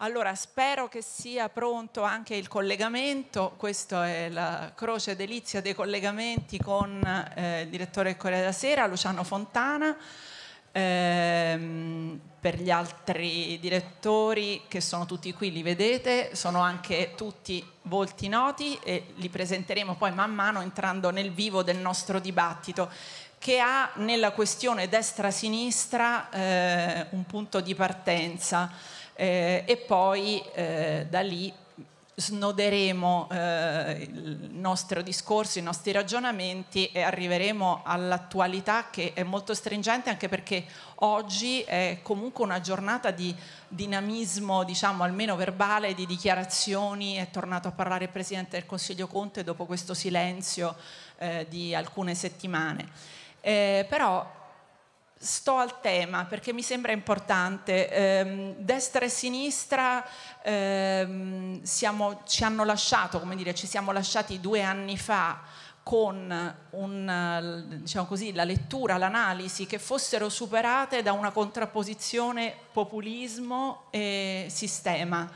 Allora spero che sia pronto anche il collegamento, questa è la croce delizia dei collegamenti con eh, il direttore del Corriere della Sera, Luciano Fontana, ehm, per gli altri direttori che sono tutti qui, li vedete, sono anche tutti volti noti e li presenteremo poi man mano entrando nel vivo del nostro dibattito che ha nella questione destra-sinistra eh, un punto di partenza eh, e poi eh, da lì snoderemo eh, il nostro discorso, i nostri ragionamenti e arriveremo all'attualità che è molto stringente anche perché oggi è comunque una giornata di dinamismo, diciamo almeno verbale, di dichiarazioni, è tornato a parlare il Presidente del Consiglio Conte dopo questo silenzio eh, di alcune settimane. Eh, però sto al tema perché mi sembra importante. Eh, destra e sinistra eh, siamo, ci hanno lasciato, come dire, ci siamo lasciati due anni fa con un, diciamo così, la lettura, l'analisi, che fossero superate da una contrapposizione populismo e sistema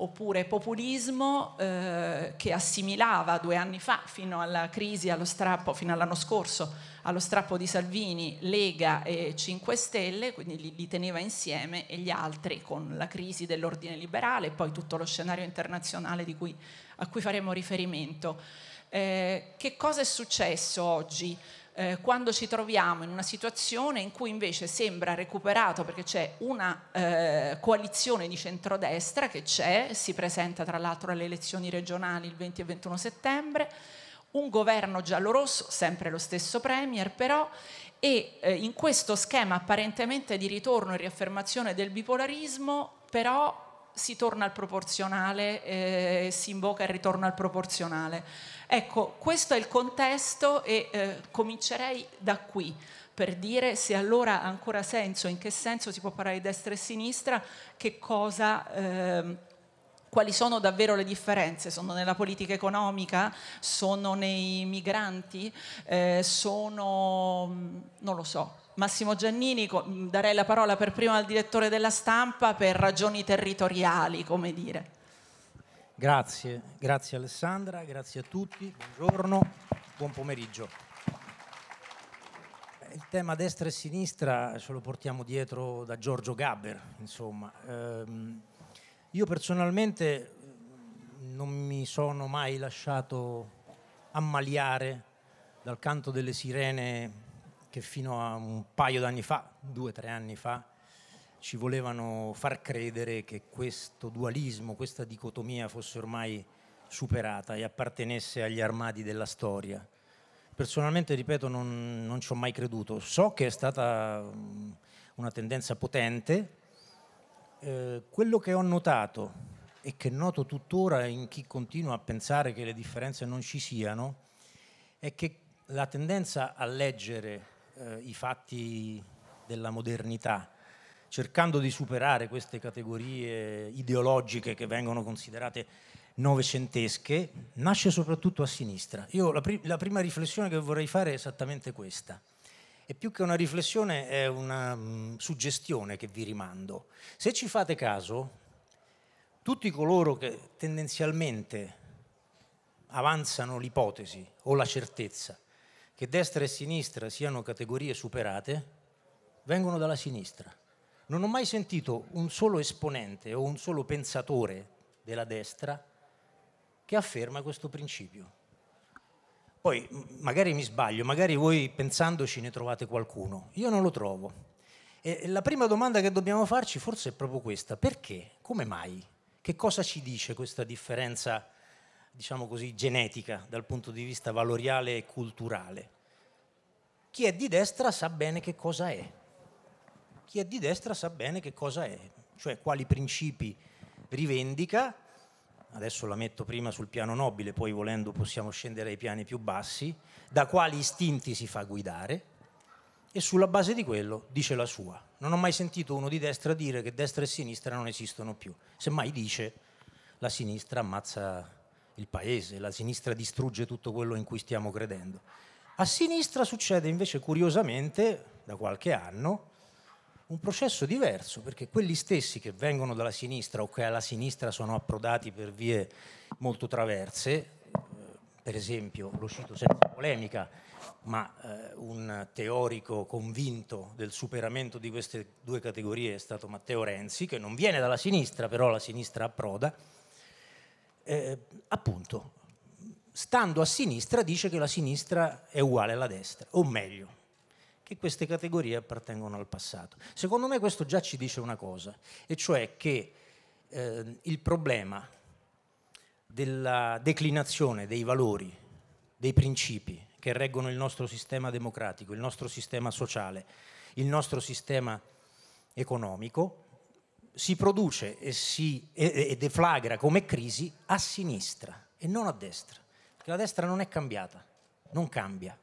oppure populismo eh, che assimilava due anni fa, fino alla crisi, allo strappo, fino all'anno scorso, allo strappo di Salvini, Lega e 5 Stelle, quindi li, li teneva insieme e gli altri con la crisi dell'ordine liberale e poi tutto lo scenario internazionale cui, a cui faremo riferimento. Eh, che cosa è successo oggi? eh, quando ci troviamo in una situazione in cui invece sembra recuperato perché c'è una eh, coalizione di centrodestra che c'è, si presenta tra l'altro alle elezioni regionali il 20 e 21 settembre, un governo giallorosso, sempre lo stesso Premier però, e eh, in questo schema apparentemente di ritorno e riaffermazione del bipolarismo però si torna al proporzionale, eh, si invoca il ritorno al proporzionale. Ecco, questo è il contesto e eh, comincerei da qui per dire se allora ha ancora senso, in che senso si può parlare di destra e sinistra, che cosa... Ehm, quali sono davvero le differenze? Sono nella politica economica? Sono nei migranti? Eh, sono... Mm, non lo so, Massimo Giannini, mm, darei la parola per prima al direttore della stampa per ragioni territoriali, come dire. Grazie, grazie Alessandra, grazie a tutti, buongiorno, buon pomeriggio. Eh, il tema destra e sinistra ce lo portiamo dietro da Giorgio Gabber, insomma. Ehm, io personalmente mm, non mi sono mai lasciato ammaliare dal canto delle sirene che fino a un paio d'anni fa, due o tre anni fa, ci volevano far credere che questo dualismo, questa dicotomia fosse ormai superata e appartenesse agli armadi della storia. Personalmente, ripeto, non, non ci ho mai creduto. So che è stata una tendenza potente. Eh, quello che ho notato e che noto tuttora in chi continua a pensare che le differenze non ci siano è che la tendenza a leggere eh, i fatti della modernità, cercando di superare queste categorie ideologiche che vengono considerate novecentesche, nasce soprattutto a sinistra. Io la, pri la prima riflessione che vorrei fare è esattamente questa. E più che una riflessione è una mh, mm, suggestione che vi rimando. Se ci fate caso, tutti coloro che tendenzialmente avanzano l'ipotesi o la certezza che destra e sinistra siano categorie superate vengono dalla sinistra. Non ho mai sentito un solo esponente o un solo pensatore della destra che afferma questo principio. Poi magari mi sbaglio, magari voi pensandoci ne trovate qualcuno, io non lo trovo. E la prima domanda che dobbiamo farci forse è proprio questa, perché? Come mai? Che cosa ci dice questa differenza diciamo così, genetica dal punto di vista valoriale e culturale. Chi è di destra sa bene che cosa è. Chi è di destra sa bene che cosa è, cioè quali principi rivendica. Adesso la metto prima sul piano nobile, poi volendo possiamo scendere ai piani più bassi, da quali istinti si fa guidare e sulla base di quello dice la sua. Non ho mai sentito uno di destra dire che destra e sinistra non esistono più, semmai dice la sinistra ammazza il paese, la sinistra distrugge tutto quello in cui stiamo credendo. A sinistra succede invece curiosamente, da qualche anno, un processo diverso, perché quelli stessi che vengono dalla sinistra o che alla sinistra sono approdati per vie molto traverse, eh, per esempio, lo cito senza polemica, ma eh, un teorico convinto del superamento di queste due categorie è stato Matteo Renzi, che non viene dalla sinistra, però la sinistra approda, eh, appunto, stando a sinistra dice che la sinistra è uguale alla destra, o meglio, che queste categorie appartengono al passato. Secondo me questo già ci dice una cosa, e cioè che eh, il problema della declinazione dei valori, dei principi che reggono il nostro sistema democratico, il nostro sistema sociale, il nostro sistema economico, si produce e, si, e, e deflagra come crisi a sinistra e non a destra, perché la destra non è cambiata, non cambia.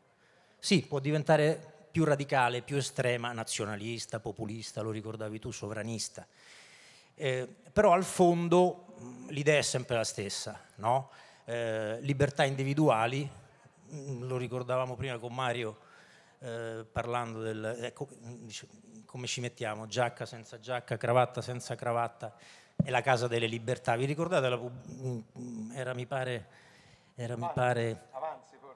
Sì, può diventare più radicale, più estrema, nazionalista, populista, lo ricordavi tu, sovranista, eh, però al fondo mm, l'idea è sempre la stessa, no? eh, libertà individuali, mm, lo ricordavamo prima con Mario eh, parlando del... Ecco, mm, come ci mettiamo, giacca senza giacca, cravatta senza cravatta, è la casa delle libertà. Vi ricordate? La, mm, mm, era mi pare... Era, mi pare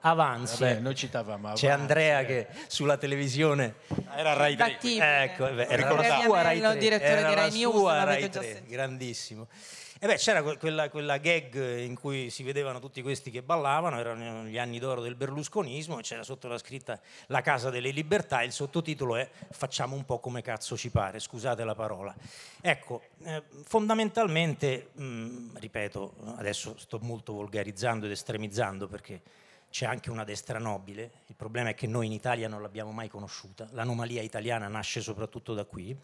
Avanzi, Vabbè, noi citavamo Avanzi. C'è Andrea eh. che sulla televisione era Rai 3. Attivo, ecco, eh. era, era la sua Rai 3. Era la sua Rai 3, grandissimo. E beh, c'era quella, quella, gag in cui si vedevano tutti questi che ballavano, erano gli anni d'oro del berlusconismo, e c'era sotto la scritta La casa delle libertà, e il sottotitolo è Facciamo un po' come cazzo ci pare, scusate la parola. Ecco, eh, fondamentalmente, mh, mm, ripeto, adesso sto molto volgarizzando ed estremizzando perché c'è anche una destra nobile, il problema è che noi in Italia non l'abbiamo mai conosciuta, l'anomalia italiana nasce soprattutto da qui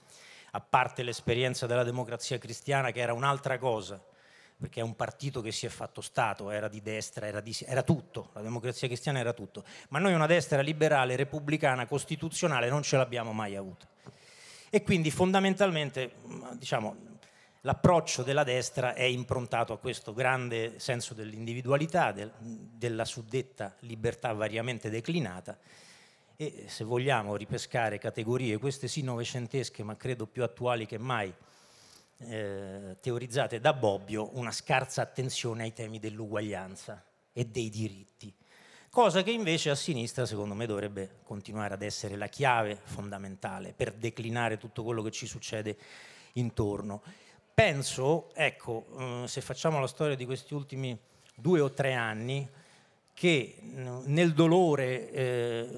a parte l'esperienza della democrazia cristiana che era un'altra cosa, perché è un partito che si è fatto Stato, era di destra, era, di, era tutto, la democrazia cristiana era tutto, ma noi una destra liberale, repubblicana, costituzionale non ce l'abbiamo mai avuta. E quindi fondamentalmente diciamo, l'approccio della destra è improntato a questo grande senso dell'individualità, del, della suddetta libertà variamente declinata e se vogliamo ripescare categorie, queste sì novecentesche ma credo più attuali che mai, eh, teorizzate da Bobbio, una scarsa attenzione ai temi dell'uguaglianza e dei diritti, cosa che invece a sinistra secondo me dovrebbe continuare ad essere la chiave fondamentale per declinare tutto quello che ci succede intorno. Penso, ecco, eh, se facciamo la storia di questi ultimi due o tre anni, che nel dolore eh,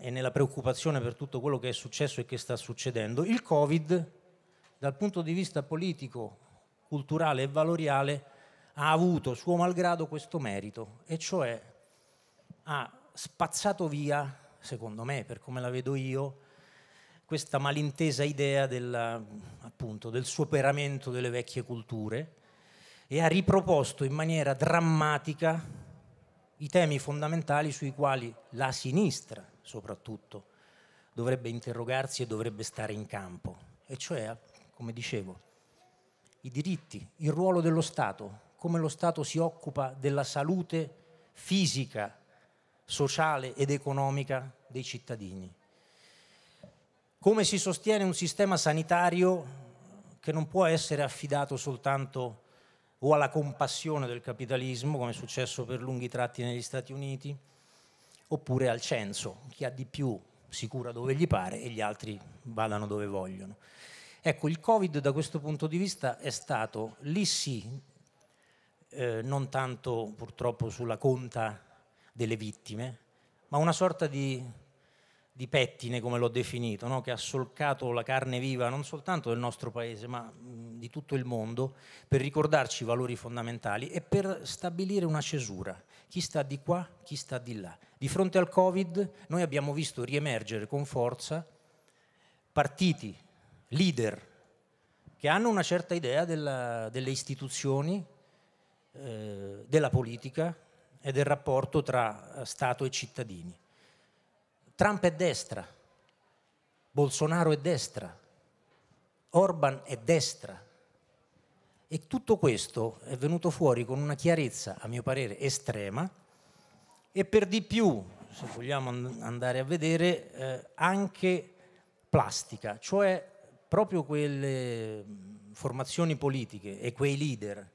e nella preoccupazione per tutto quello che è successo e che sta succedendo, il Covid, dal punto di vista politico, culturale e valoriale, ha avuto suo malgrado questo merito, e cioè ha spazzato via, secondo me, per come la vedo io, questa malintesa idea della, appunto, del superamento delle vecchie culture e ha riproposto in maniera drammatica i temi fondamentali sui quali la sinistra soprattutto dovrebbe interrogarsi e dovrebbe stare in campo, e cioè, come dicevo, i diritti, il ruolo dello Stato, come lo Stato si occupa della salute fisica, sociale ed economica dei cittadini, come si sostiene un sistema sanitario che non può essere affidato soltanto a o alla compassione del capitalismo, come è successo per lunghi tratti negli Stati Uniti, oppure al censo, chi ha di più si cura dove gli pare e gli altri vadano dove vogliono. Ecco, il Covid da questo punto di vista è stato lì sì, eh, non tanto purtroppo sulla conta delle vittime, ma una sorta di di pettine, come l'ho definito, no? che ha solcato la carne viva non soltanto del nostro paese, ma di tutto il mondo, per ricordarci i valori fondamentali e per stabilire una cesura. Chi sta di qua, chi sta di là. Di fronte al Covid noi abbiamo visto riemergere con forza partiti, leader, che hanno una certa idea della, delle istituzioni, eh, della politica e del rapporto tra eh, Stato e cittadini Trump è destra, Bolsonaro è destra, Orban è destra. E tutto questo è venuto fuori con una chiarezza, a mio parere, estrema e per di più, se vogliamo andare a vedere, eh, anche plastica, cioè proprio quelle formazioni politiche e quei leader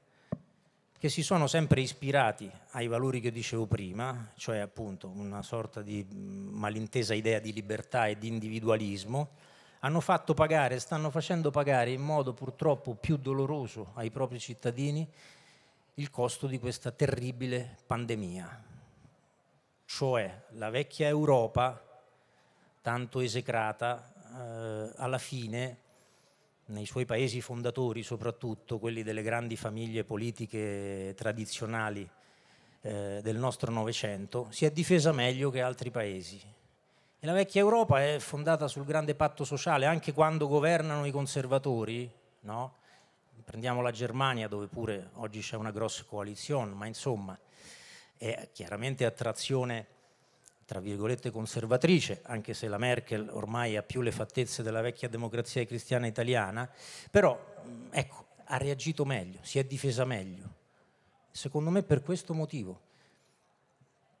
che si sono sempre ispirati ai valori che dicevo prima, cioè appunto una sorta di mm, malintesa idea di libertà e di individualismo, hanno fatto pagare, stanno facendo pagare in modo purtroppo più doloroso ai propri cittadini il costo di questa terribile pandemia. Cioè la vecchia Europa, tanto esecrata, eh, alla fine nei suoi paesi fondatori, soprattutto quelli delle grandi famiglie politiche tradizionali eh, del nostro Novecento, si è difesa meglio che altri paesi. E la vecchia Europa è fondata sul grande patto sociale, anche quando governano i conservatori, no? prendiamo la Germania dove pure oggi c'è una grossa coalizione, ma insomma è chiaramente attrazione tra virgolette conservatrice, anche se la Merkel ormai ha più le fattezze della vecchia democrazia cristiana italiana, però mm, ecco, ha reagito meglio, si è difesa meglio. Secondo me per questo motivo,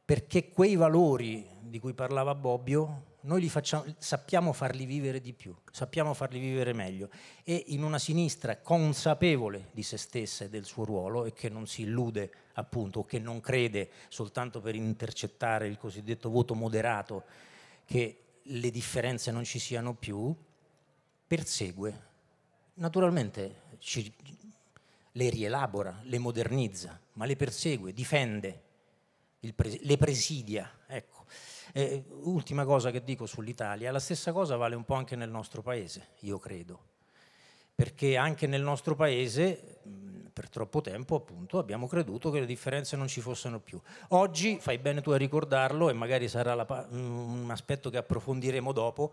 perché quei valori di cui parlava Bobbio noi facciamo, sappiamo farli vivere di più, sappiamo farli vivere meglio e in una sinistra consapevole di se stessa e del suo ruolo e che non si illude appunto, che non crede soltanto per intercettare il cosiddetto voto moderato che le differenze non ci siano più, persegue. Naturalmente ci, le rielabora, le modernizza, ma le persegue, difende, pre, le presidia, ecco eh, ultima cosa che dico sull'Italia, la stessa cosa vale un po' anche nel nostro paese, io credo, perché anche nel nostro paese mm, per troppo tempo appunto abbiamo creduto che le differenze non ci fossero più. Oggi fai bene tu a ricordarlo e magari sarà la, un aspetto che approfondiremo dopo.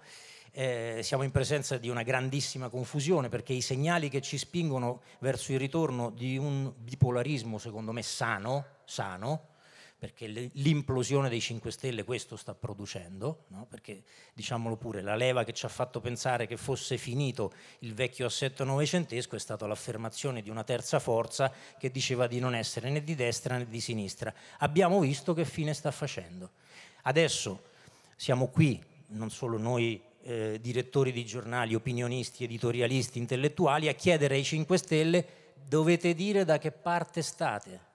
Eh, siamo in presenza di una grandissima confusione perché i segnali che ci spingono verso il ritorno di un bipolarismo secondo me sano, sano perché l'implosione dei 5 Stelle questo sta producendo, no? perché diciamolo pure, la leva che ci ha fatto pensare che fosse finito il vecchio assetto novecentesco è stata l'affermazione di una terza forza che diceva di non essere né di destra né di sinistra. Abbiamo visto che fine sta facendo. Adesso siamo qui, non solo noi eh, direttori di giornali, opinionisti, editorialisti, intellettuali, a chiedere ai 5 Stelle dovete dire da che parte state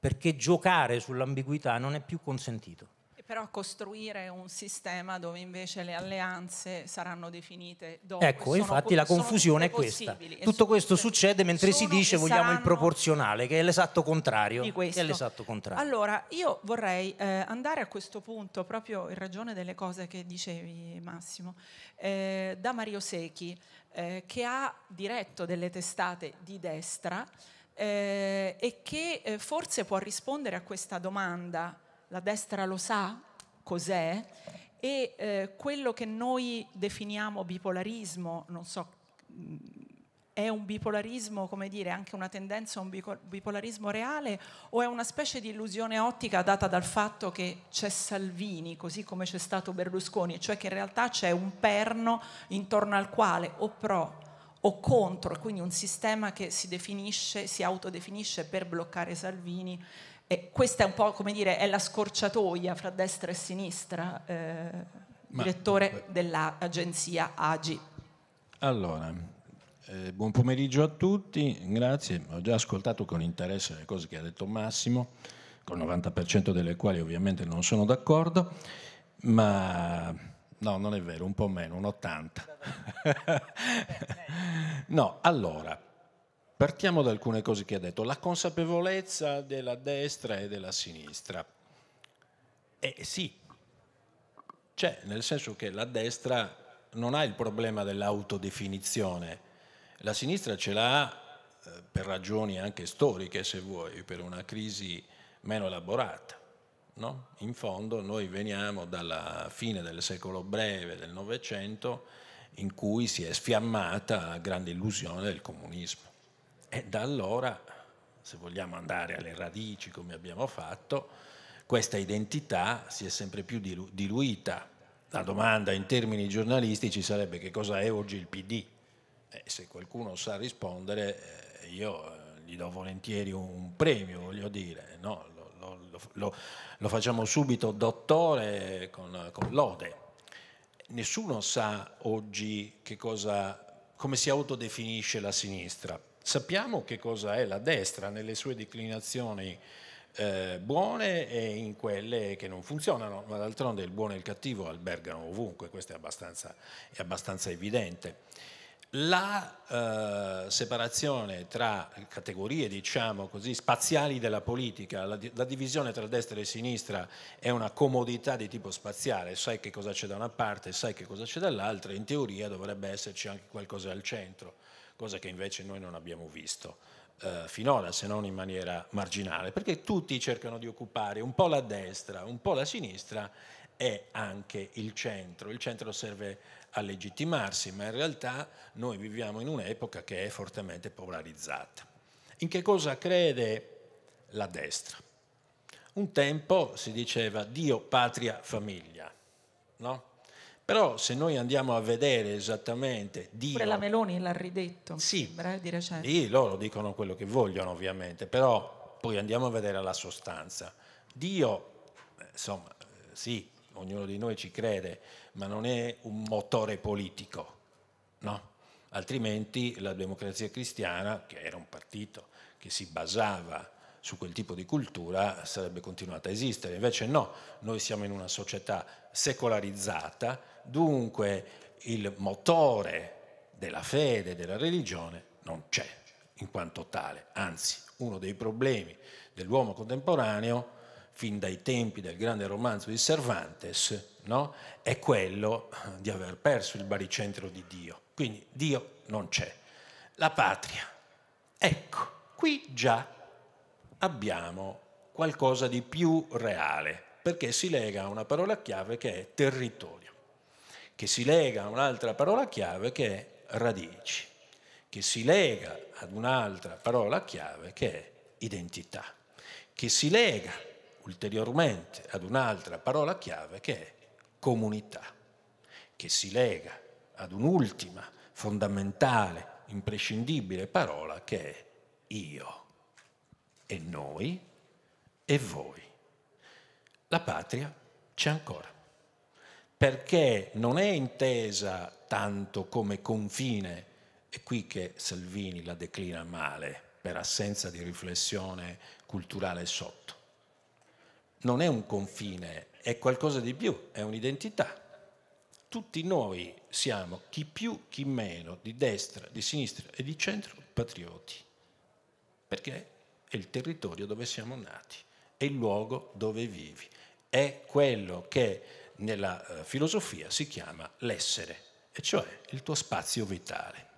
perché giocare sull'ambiguità non è più consentito E però costruire un sistema dove invece le alleanze saranno definite dopo. Ecco, infatti la confusione è questa. Tutto questo succede mentre si dice vogliamo il proporzionale, che è l'esatto contrario. È l'esatto contrario. Allora, io vorrei eh, andare a questo punto, proprio in ragione delle cose che dicevi Massimo, eh, da Mario Secchi, eh, che ha diretto delle testate di destra, eh, e che eh, forse può rispondere a questa domanda. La destra lo sa cos'è? E eh, quello che noi definiamo bipolarismo, non so, mm, è un bipolarismo, come dire, anche una tendenza a un bipolarismo reale o è una specie di illusione ottica data dal fatto che c'è Salvini, così come c'è stato Berlusconi, cioè che in realtà c'è un perno intorno al quale o pro o contro, quindi un sistema che si definisce, si autodefinisce per bloccare Salvini. E questa è un po' come dire, è la scorciatoia fra destra e sinistra, eh, Ma, direttore dell'agenzia AGI. Allora, eh, buon pomeriggio a tutti, grazie. Ho già ascoltato con interesse le cose che ha detto Massimo, con il 90% delle quali ovviamente non sono d'accordo, ma No, non è vero, un po' meno, un 80. no, allora, partiamo da alcune cose che ha detto. La consapevolezza della destra e della sinistra. Eh sì, c'è, cioè, nel senso che la destra non ha il problema dell'autodefinizione, la sinistra ce l'ha eh, per ragioni anche storiche, se vuoi, per una crisi meno elaborata. No? In fondo noi veniamo dalla fine del secolo breve del Novecento in cui si è sfiammata la grande illusione del comunismo. E da allora, se vogliamo andare alle radici come abbiamo fatto, questa identità si è sempre più diluita. La domanda in termini giornalistici sarebbe che cosa è oggi il PD? Eh, se qualcuno sa rispondere, eh, io eh, gli do volentieri un premio, voglio dire. No, lo, lo, lo facciamo subito dottore con, con lode. Nessuno sa oggi cosa, come si autodefinisce la sinistra. Sappiamo che cosa è la destra nelle sue declinazioni eh, buone e in quelle che non funzionano, ma d'altronde il buono e il cattivo albergano ovunque, questo è abbastanza, è abbastanza evidente la eh, separazione tra categorie diciamo così, spaziali della politica, la, la, divisione tra destra e sinistra è una comodità di tipo spaziale, sai che cosa c'è da una parte, sai che cosa c'è dall'altra, in teoria dovrebbe esserci anche qualcosa al centro, cosa che invece noi non abbiamo visto eh, finora, se non in maniera marginale, perché tutti cercano di occupare un po' la destra, un po' la sinistra e anche il centro. Il centro serve a legittimarsi, ma in realtà noi viviamo in un'epoca che è fortemente polarizzata. In che cosa crede la destra? Un tempo si diceva Dio, patria, famiglia, no? Però se noi andiamo a vedere esattamente Dio... Pure la Meloni l'ha ridetto, sì, sembra, eh, di recente. Cioè. Sì, loro dicono quello che vogliono ovviamente, però poi andiamo a vedere la sostanza. Dio, insomma, sì, ognuno di noi ci crede, ma non è un motore politico, no? altrimenti la democrazia cristiana, che era un partito che si basava su quel tipo di cultura, sarebbe continuata a esistere. Invece no, noi siamo in una società secolarizzata, dunque il motore della fede, della religione, non c'è in quanto tale. Anzi, uno dei problemi dell'uomo contemporaneo, fin dai tempi del grande romanzo di Cervantes, no? è quello di aver perso il baricentro di Dio. Quindi Dio non c'è. La patria. Ecco, qui già abbiamo qualcosa di più reale, perché si lega a una parola chiave che è territorio, che si lega a un'altra parola chiave che è radici, che si lega ad un'altra parola chiave che è identità, che si lega ulteriormente ad un'altra parola chiave che è comunità che si lega ad un'ultima, fondamentale, imprescindibile parola che è io e noi e voi. La patria c'è ancora, perché non è intesa tanto come confine, è qui che Salvini la declina male, per assenza di riflessione culturale sotto. Non è un confine è qualcosa di più, è un'identità. Tutti noi siamo, chi più, chi meno, di destra, di sinistra e di centro, patrioti, perché è il territorio dove siamo nati, è il luogo dove vivi, è quello che nella eh, filosofia si chiama l'essere, e cioè il tuo spazio vitale.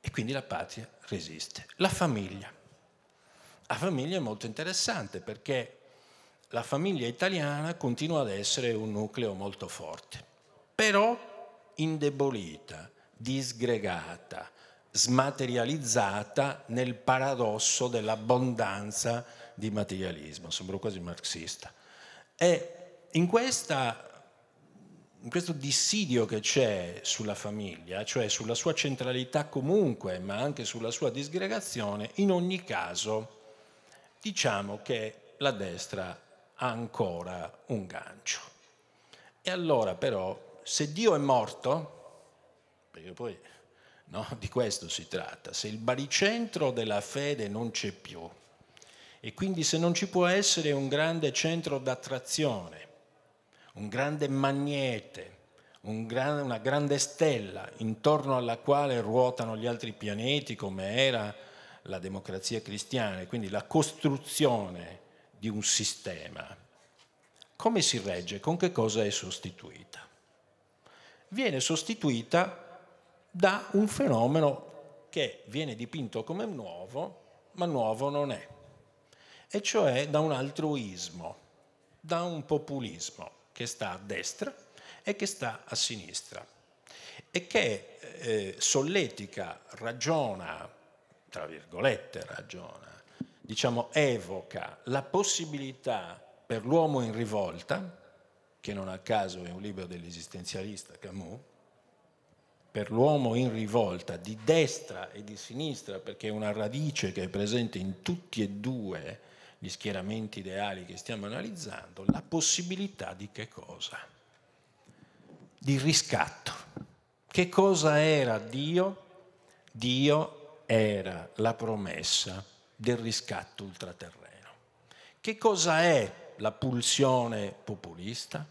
E quindi la patria resiste. La famiglia. La famiglia è molto interessante perché la famiglia italiana continua ad essere un nucleo molto forte, però indebolita, disgregata, smaterializzata nel paradosso dell'abbondanza di materialismo, sembro quasi marxista. E in, questa, in questo dissidio che c'è sulla famiglia, cioè sulla sua centralità comunque, ma anche sulla sua disgregazione, in ogni caso diciamo che la destra ancora un gancio. E allora però, se Dio è morto, perché poi no, di questo si tratta, se il baricentro della fede non c'è più, e quindi se non ci può essere un grande centro d'attrazione, un grande magnete, un gran, una grande stella intorno alla quale ruotano gli altri pianeti come era la democrazia cristiana, quindi la costruzione di un sistema, come si regge? Con che cosa è sostituita? Viene sostituita da un fenomeno che viene dipinto come nuovo, ma nuovo non è, e cioè da un altruismo, da un populismo che sta a destra e che sta a sinistra e che eh, eh solletica, ragiona, tra virgolette ragiona, diciamo, evoca la possibilità per l'uomo in rivolta, che non a caso è un libro dell'esistenzialista Camus, per l'uomo in rivolta di destra e di sinistra, perché è una radice che è presente in tutti e due gli schieramenti ideali che stiamo analizzando, la possibilità di che cosa? Di riscatto. Che cosa era Dio? Dio era la promessa del riscatto ultraterreno. Che cosa è la pulsione populista?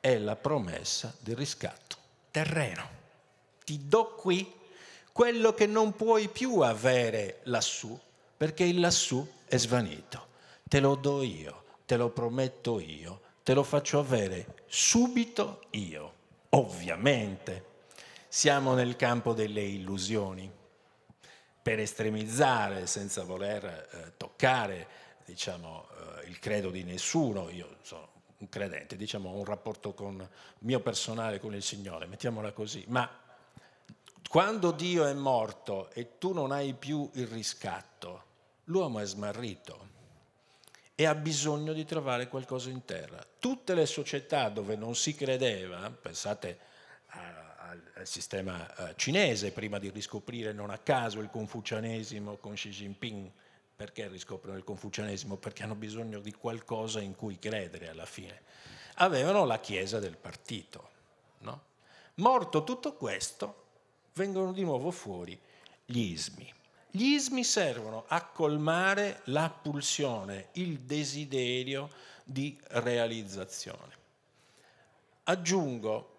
È la promessa del riscatto terreno. Ti do qui quello che non puoi più avere lassù, perché il lassù è svanito. Te lo do io, te lo prometto io, te lo faccio avere subito io. Ovviamente siamo nel campo delle illusioni per estremizzare, senza voler eh, toccare diciamo, eh, il credo di nessuno, io sono un credente, diciamo ho un rapporto con, mio personale con il Signore, mettiamola così, ma quando Dio è morto e tu non hai più il riscatto, l'uomo è smarrito e ha bisogno di trovare qualcosa in terra. Tutte le società dove non si credeva, pensate al sistema eh, cinese prima di riscoprire non a caso il confucianesimo con Xi Jinping. Perché riscoprono il confucianesimo? Perché hanno bisogno di qualcosa in cui credere alla fine. Avevano la chiesa del partito. No? Morto tutto questo, vengono di nuovo fuori gli ismi. Gli ismi servono a colmare la pulsione, il desiderio di realizzazione. Aggiungo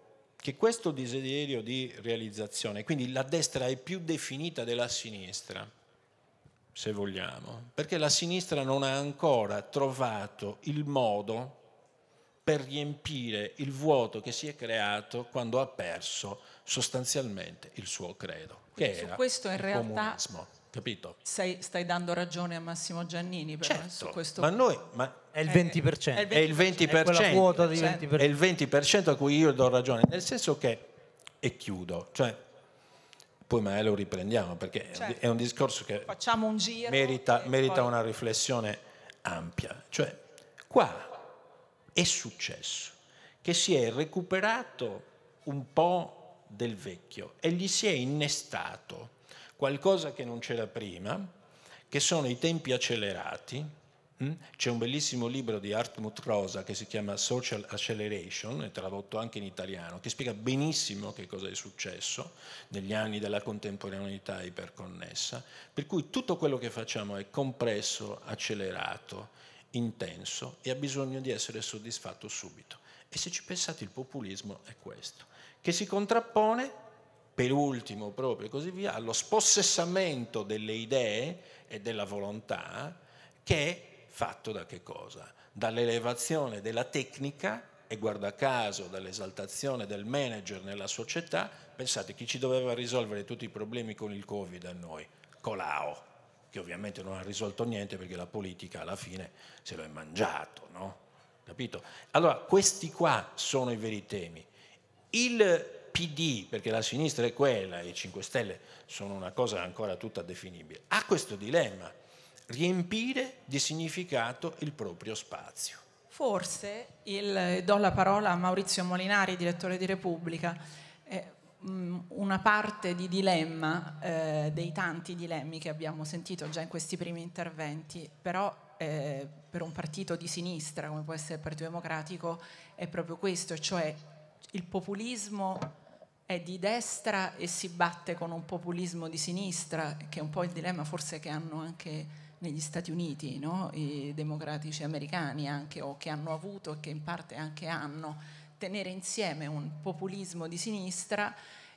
che questo desiderio di realizzazione, quindi la destra è più definita della sinistra, se vogliamo, perché la sinistra non ha ancora trovato il modo per riempire il vuoto che si è creato quando ha perso sostanzialmente il suo credo. Quindi che su questo in realtà comunismo. Capito? Sei, stai dando ragione a Massimo Giannini però certo, su questo ma noi ma è il 20%, eh, è, è il 20%, è, quota di 20%. è il 20% a cui io do ragione, nel senso che e chiudo, cioè poi magari lo riprendiamo perché certo. è un certo. discorso che facciamo un giro merita, merita poi... una riflessione ampia, cioè qua è successo che si è recuperato un po' del vecchio e gli si è innestato qualcosa che non c'era prima, che sono i tempi accelerati. Mm? C'è un bellissimo libro di Hartmut Rosa che si chiama Social Acceleration, è tradotto anche in italiano, che spiega benissimo che cosa è successo negli anni della contemporaneità iperconnessa, per cui tutto quello che facciamo è compresso, accelerato, intenso e ha bisogno di essere soddisfatto subito. E se ci pensate il populismo è questo, che si contrappone per ultimo proprio e così via, allo spossessamento delle idee e della volontà che è fatto da che cosa? Dall'elevazione della tecnica e guarda caso dall'esaltazione del manager nella società, pensate chi ci doveva risolvere tutti i problemi con il Covid a noi? Colau, che ovviamente non ha risolto niente perché la politica alla fine se lo è mangiato, no? Capito? Allora, questi qua sono i veri temi. Il PD, perché la sinistra è quella e i 5 Stelle sono una cosa ancora tutta definibile, ha questo dilemma, riempire di significato il proprio spazio. Forse, il, do la parola a Maurizio Molinari, direttore di Repubblica, eh, una parte di dilemma, eh, dei tanti dilemmi che abbiamo sentito già in questi primi interventi, però eh, per un partito di sinistra come può essere il Partito Democratico è proprio questo, cioè il populismo è di destra e si batte con un populismo di sinistra, che è un po' il dilemma forse che hanno anche negli Stati Uniti no? i democratici americani anche, o che hanno avuto e che in parte anche hanno, tenere insieme un populismo di sinistra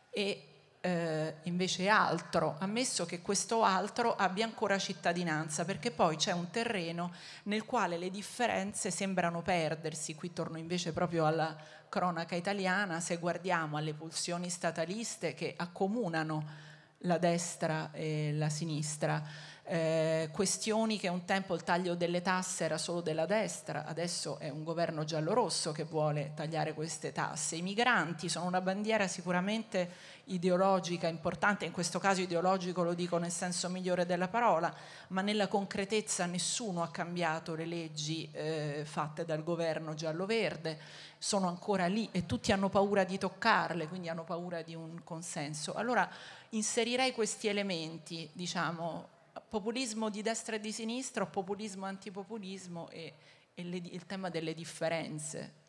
e eh, invece altro, ammesso che questo altro abbia ancora cittadinanza, perché poi c'è un terreno nel quale le differenze sembrano perdersi, qui torno invece proprio alla cronaca italiana se guardiamo alle pulsioni stataliste che accomunano la destra e la sinistra eh, questioni che un tempo il taglio delle tasse era solo della destra, adesso è un governo giallo-rosso che vuole tagliare queste tasse. I migranti sono una bandiera sicuramente ideologica importante, in questo caso ideologico lo dico nel senso migliore della parola, ma nella concretezza nessuno ha cambiato le leggi eh, fatte dal governo giallo-verde, sono ancora lì e tutti hanno paura di toccarle, quindi hanno paura di un consenso. Allora inserirei questi elementi, diciamo, populismo di destra e di sinistra o populismo antipopulismo e, e le, il tema delle differenze.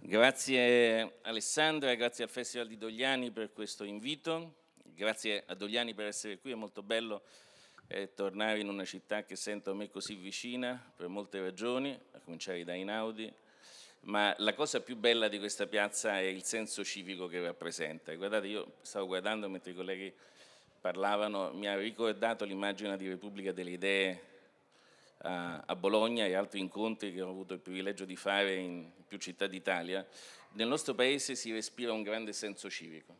Grazie Alessandra, grazie al Festival di Dogliani per questo invito, grazie a Dogliani per essere qui, è molto bello eh, tornare in una città che sento a me così vicina per molte ragioni, a cominciare da Inaudi, ma la cosa più bella di questa piazza è il senso civico che rappresenta. Guardate, io stavo guardando mentre i colleghi parlavano, mi ha ricordato l'immagine di Repubblica delle Idee a, Bologna e altri incontri che ho avuto il privilegio di fare in più città d'Italia. Nel nostro paese si respira un grande senso civico.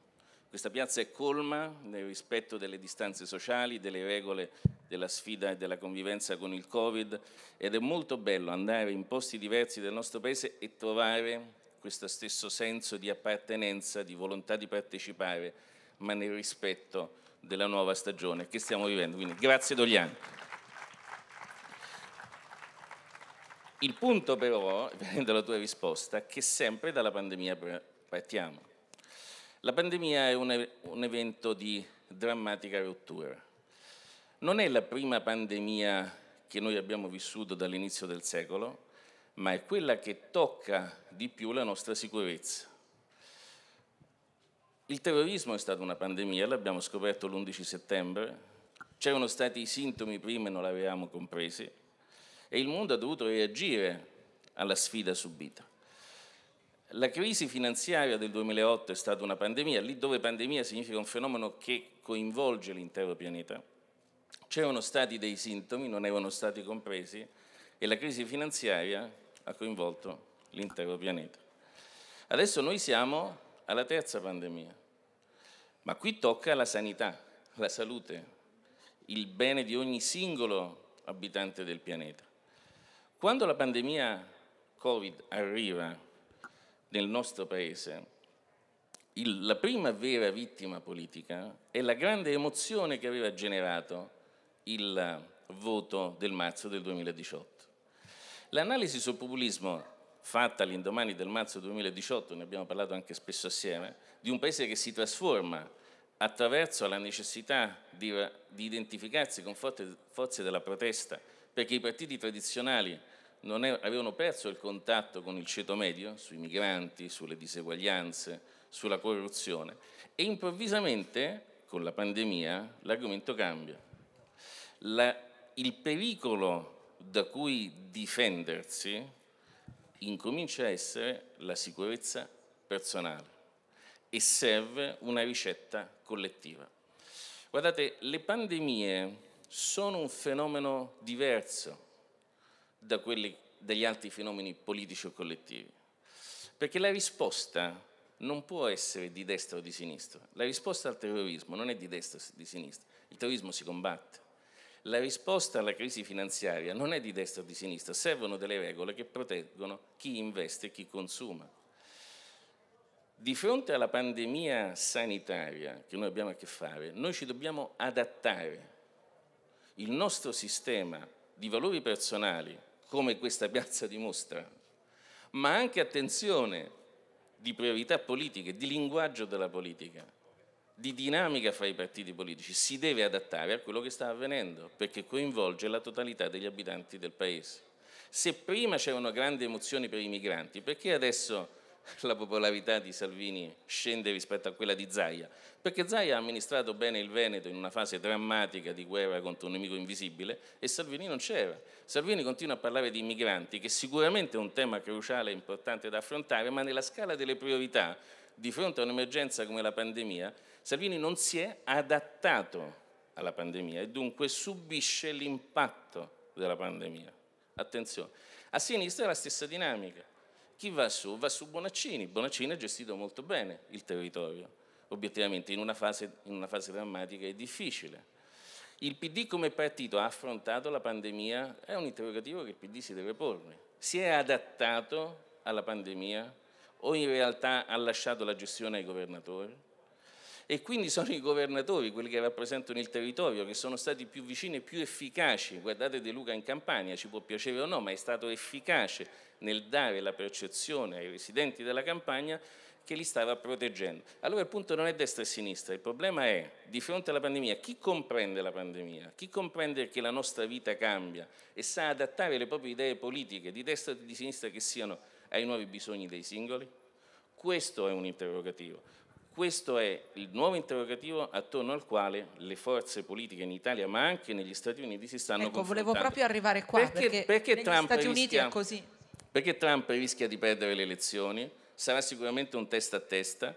Questa piazza è colma nel rispetto delle distanze sociali, delle regole della sfida e della convivenza con il Covid ed è molto bello andare in posti diversi del nostro paese e trovare questo stesso senso di appartenenza, di volontà di partecipare, ma nel rispetto di della nuova stagione che stiamo vivendo. Quindi grazie Dogliani. Il punto però, venendo alla tua risposta, è che sempre dalla pandemia partiamo. La pandemia è un, un evento di drammatica rottura. Non è la prima pandemia che noi abbiamo vissuto dall'inizio del secolo, ma è quella che tocca di più la nostra sicurezza. Il terrorismo è stata una pandemia, l'abbiamo scoperto l'11 settembre, c'erano stati i sintomi prima e non l'avevamo compresi e il mondo ha dovuto reagire alla sfida subita. La crisi finanziaria del 2008 è stata una pandemia, lì dove pandemia significa un fenomeno che coinvolge l'intero pianeta. C'erano stati dei sintomi, non erano stati compresi e la crisi finanziaria ha coinvolto l'intero pianeta. Adesso noi siamo alla terza pandemia. Ma qui tocca la sanità, la salute, il bene di ogni singolo abitante del pianeta. Quando la pandemia Covid arriva nel nostro paese, il, la prima vera vittima politica è la grande emozione che aveva generato il voto del marzo del 2018. L'analisi sul populismo fatta all'indomani del marzo 2018, ne abbiamo parlato anche spesso assieme, di un paese che si trasforma attraverso la necessità di, di identificarsi con forze, forze della protesta, perché i partiti tradizionali non è, avevano perso il contatto con il ceto medio sui migranti, sulle diseguaglianze, sulla corruzione e improvvisamente con la pandemia l'argomento cambia. La, il pericolo da cui difendersi incomincia a essere la sicurezza personale e serve una ricetta collettiva. Guardate, le pandemie sono un fenomeno diverso da quelli degli altri fenomeni politici o collettivi, perché la risposta non può essere di destra o di sinistra. La risposta al terrorismo non è di destra o di sinistra, il terrorismo si combatte la risposta alla crisi finanziaria non è di destra o di sinistra, servono delle regole che proteggono chi investe e chi consuma. Di fronte alla pandemia sanitaria che noi abbiamo a che fare, noi ci dobbiamo adattare. Il nostro sistema di valori personali, come questa piazza dimostra, ma anche attenzione di priorità politiche, di linguaggio della politica, di dinamica fra i partiti politici, si deve adattare a quello che sta avvenendo, perché coinvolge la totalità degli abitanti del paese. Se prima c'erano grandi emozioni per i migranti, perché adesso la popolarità di Salvini scende rispetto a quella di Zaia? Perché Zaia ha amministrato bene il Veneto in una fase drammatica di guerra contro un nemico invisibile e Salvini non c'era. Salvini continua a parlare di migranti, che sicuramente è un tema cruciale e importante da affrontare, ma nella scala delle priorità, di fronte a un'emergenza come la pandemia, Salvini non si è adattato alla pandemia e dunque subisce l'impatto della pandemia. Attenzione, a sinistra è la stessa dinamica. Chi va su? Va su Bonaccini. Bonaccini ha gestito molto bene il territorio, obiettivamente in una fase, in una fase drammatica e difficile. Il PD come partito ha affrontato la pandemia? È un interrogativo che il PD si deve porre. Si è adattato alla pandemia o in realtà ha lasciato la gestione ai governatori? e quindi sono i governatori, quelli che rappresentano il territorio, che sono stati più vicini e più efficaci. Guardate De Luca in Campania, ci può piacere o no, ma è stato efficace nel dare la percezione ai residenti della Campania che li stava proteggendo. Allora il punto non è destra e sinistra, il problema è di fronte alla pandemia chi comprende la pandemia, chi comprende che la nostra vita cambia e sa adattare le proprie idee politiche di destra e di sinistra che siano ai nuovi bisogni dei singoli? Questo è un interrogativo. Questo è il nuovo interrogativo attorno al quale le forze politiche in Italia, ma anche negli Stati Uniti, si stanno ecco, confrontando. volevo proprio arrivare qua, perché, perché, perché negli Trump Stati Uniti è così. Perché Trump rischia di perdere le elezioni, sarà sicuramente un testa a testa,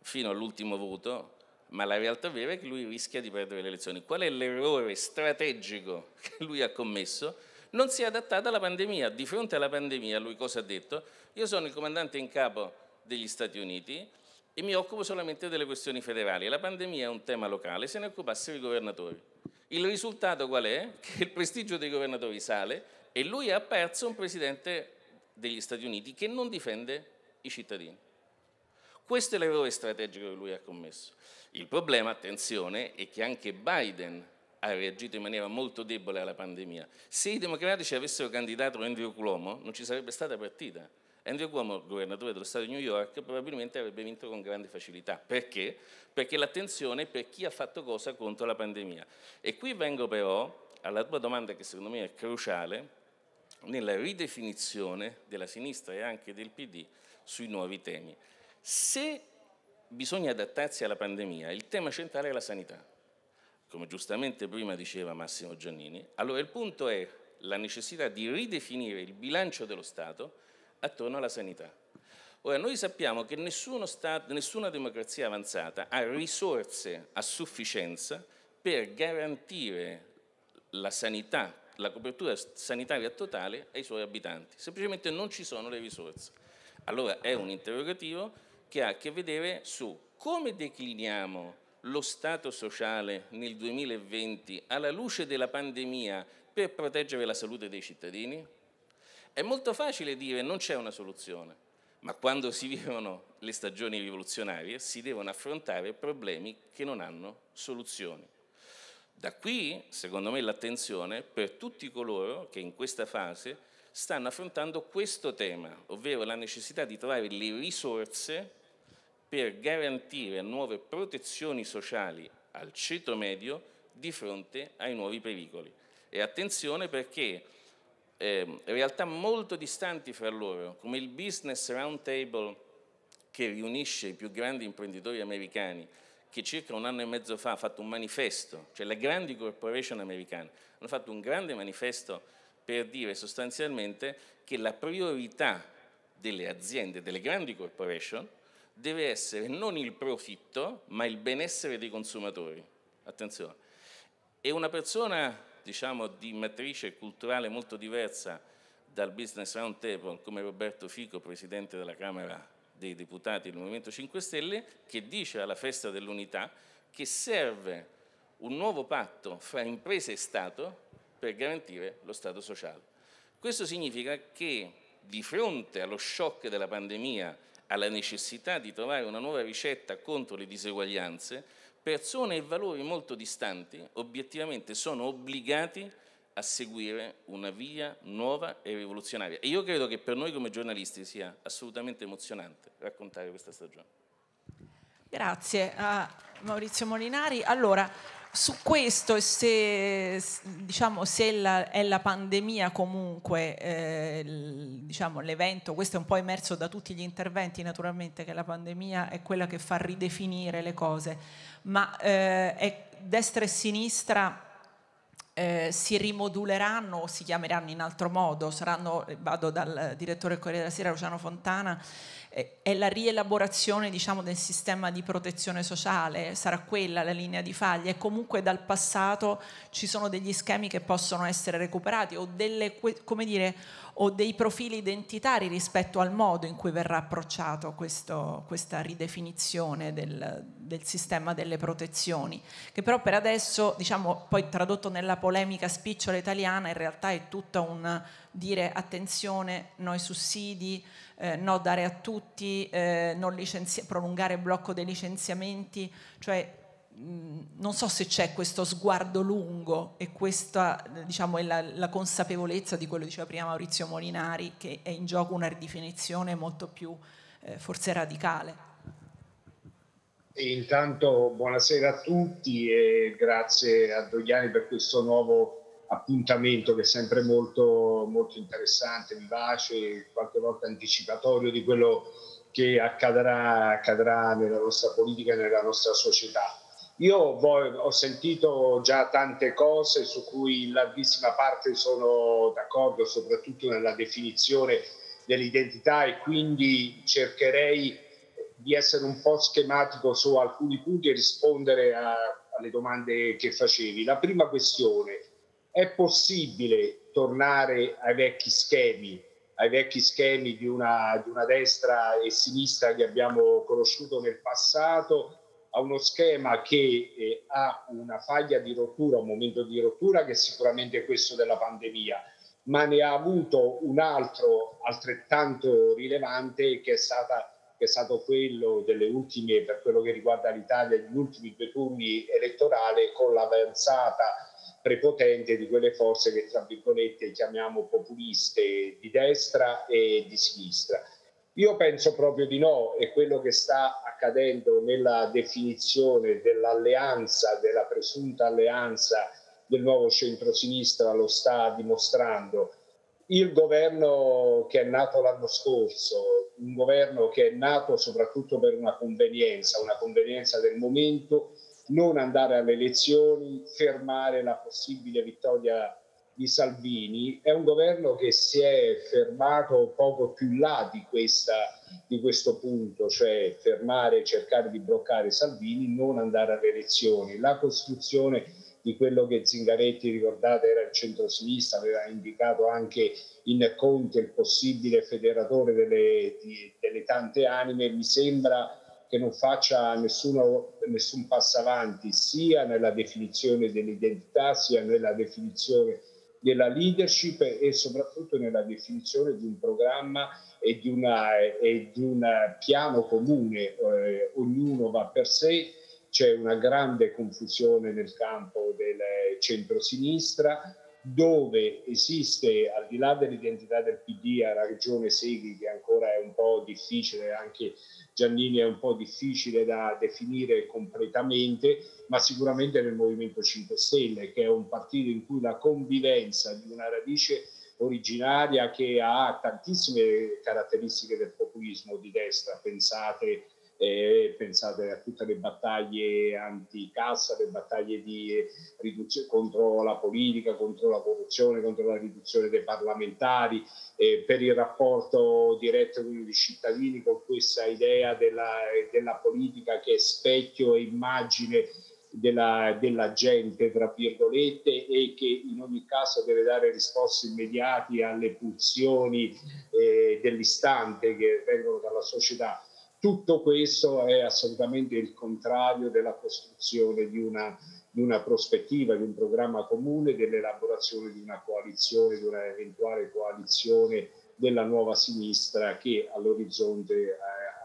fino all'ultimo voto, ma la realtà vera è che lui rischia di perdere le elezioni. Qual è l'errore strategico che lui ha commesso? Non si è adattato alla pandemia. Di fronte alla pandemia lui cosa ha detto? Io sono il comandante in capo degli Stati Uniti, e mi occupo solamente delle questioni federali. La pandemia è un tema locale, se ne occupassero i governatori. Il risultato qual è? Che il prestigio dei governatori sale e lui ha perso un presidente degli Stati Uniti che non difende i cittadini. Questo è l'errore strategico che lui ha commesso. Il problema, attenzione, è che anche Biden ha reagito in maniera molto debole alla pandemia. Se i democratici avessero candidato Andrew Cuomo non ci sarebbe stata partita Andrew Cuomo, governatore dello Stato di New York, probabilmente avrebbe vinto con grande facilità. Perché? Perché l'attenzione è per chi ha fatto cosa contro la pandemia. E qui vengo però alla tua domanda che secondo me è cruciale nella ridefinizione della sinistra e anche del PD sui nuovi temi. Se bisogna adattarsi alla pandemia, il tema centrale è la sanità. Come giustamente prima diceva Massimo Giannini, allora il punto è la necessità di ridefinire il bilancio dello Stato attorno alla sanità. Ora, noi sappiamo che nessuno stato, nessuna democrazia avanzata ha risorse a sufficienza per garantire la sanità, la copertura sanitaria totale ai suoi abitanti. Semplicemente non ci sono le risorse. Allora è un interrogativo che ha a che vedere su come decliniamo lo Stato sociale nel 2020 alla luce della pandemia per proteggere la salute dei cittadini? È molto facile dire non c'è una soluzione, ma quando si vivono le stagioni rivoluzionarie si devono affrontare problemi che non hanno soluzioni. Da qui, secondo me, l'attenzione per tutti coloro che in questa fase stanno affrontando questo tema, ovvero la necessità di trovare le risorse per garantire nuove protezioni sociali al ceto medio di fronte ai nuovi pericoli. E attenzione perché eh, realtà molto distanti fra loro, come il Business Roundtable che riunisce i più grandi imprenditori americani, che circa un anno e mezzo fa ha fatto un manifesto, cioè le grandi corporation americane hanno fatto un grande manifesto per dire sostanzialmente che la priorità delle aziende, delle grandi corporation, deve essere non il profitto, ma il benessere dei consumatori. Attenzione. E una persona diciamo, di matrice culturale molto diversa dal Business Roundtable, come Roberto Fico, presidente della Camera dei Deputati del Movimento 5 Stelle, che dice alla festa dell'unità che serve un nuovo patto fra imprese e Stato per garantire lo Stato sociale. Questo significa che di fronte allo shock della pandemia, alla necessità di trovare una nuova ricetta contro le diseguaglianze, persone e valori molto distanti obiettivamente sono obbligati a seguire una via nuova e rivoluzionaria. E io credo che per noi come giornalisti sia assolutamente emozionante raccontare questa stagione. Grazie a Maurizio Molinari. Allora, su questo, se, diciamo, se la, è la pandemia comunque eh, diciamo, l'evento, questo è un po' emerso da tutti gli interventi naturalmente, che la pandemia è quella che fa ridefinire le cose ma eh, destra e sinistra eh, si rimoduleranno o si chiameranno in altro modo, saranno, eh, vado dal direttore Corriere della Sera Luciano Fontana, eh, è la rielaborazione diciamo, del sistema di protezione sociale, sarà quella la linea di faglia e comunque dal passato ci sono degli schemi che possono essere recuperati o, delle, dire, o dei profili identitari rispetto al modo in cui verrà approcciato questo, questa ridefinizione del, del, sistema delle protezioni, che però per adesso, diciamo, poi tradotto nella polemica spicciola italiana, in realtà è tutta una dire attenzione, no ai sussidi, eh, no dare a tutti, eh, prolungare il blocco dei licenziamenti, cioè non so se c'è questo sguardo lungo e questa diciamo, è la, la, consapevolezza di quello che diceva prima Maurizio Molinari, che è in gioco una ridefinizione molto più eh, forse radicale. E intanto buonasera a tutti e grazie a Dogliani per questo nuovo appuntamento che è sempre molto, molto interessante, vivace, qualche volta anticipatorio di quello che accadrà, accadrà nella nostra politica e nella nostra società. Io ho sentito già tante cose su cui in larghissima parte sono d'accordo, soprattutto nella definizione dell'identità e quindi cercherei di essere un po' schematico su alcuni punti e rispondere a, alle domande che facevi. La prima questione, è è possibile tornare ai vecchi schemi, ai vecchi schemi di una, di una destra e sinistra che abbiamo conosciuto nel passato, a uno schema che eh, ha una faglia di rottura, un momento di rottura che è sicuramente questo della pandemia, ma ne ha avuto un altro altrettanto rilevante che è, stata, che è stato quello delle ultime, per quello che riguarda l'Italia, gli ultimi due turni elettorali con l'avanzata prepotente di quelle forze che tra virgolette chiamiamo populiste di destra e di sinistra. Io penso proprio di no e quello che sta accadendo nella definizione dell'alleanza, della presunta alleanza del nuovo centrosinistra lo sta dimostrando. Il governo che è nato l'anno scorso, un governo che è nato soprattutto per una convenienza, una convenienza del momento, non andare alle elezioni, fermare la possibile vittoria di Salvini, è un governo che si è fermato poco più là di, questa, di questo punto, cioè fermare, cercare di bloccare Salvini, non andare alle elezioni. La costruzione di quello che Zingaretti, ricordate, era il centrosinistra, aveva indicato anche in Conte il possibile federatore delle, di, delle tante anime, mi sembra che non faccia nessuno, nessun passo avanti sia nella definizione dell'identità sia nella definizione della leadership e soprattutto nella definizione di un programma e di, una, e di un piano comune, eh, ognuno va per sé, c'è una grande confusione nel campo del centrosinistra dove esiste, al di là dell'identità del PD, a ragione Seghi che ancora è un po' difficile anche Giannini è un po' difficile da definire completamente, ma sicuramente nel Movimento 5 Stelle, che è un partito in cui la convivenza di una radice originaria che ha tantissime caratteristiche del populismo di destra, pensate eh, pensate a tutte le battaglie anticassa, le battaglie di riduzione contro la politica, contro la corruzione, contro la riduzione dei parlamentari, eh, per il rapporto diretto con i cittadini, con questa idea della, della politica che è specchio e immagine della, della, gente, tra virgolette, e che in ogni caso deve dare risposte immediate alle pulsioni eh, dell'istante che vengono dalla società. Tutto questo è assolutamente il contrario della costruzione di una, di una prospettiva, di un programma comune, dell'elaborazione di una coalizione, di una eventuale coalizione della nuova sinistra che all'orizzonte eh,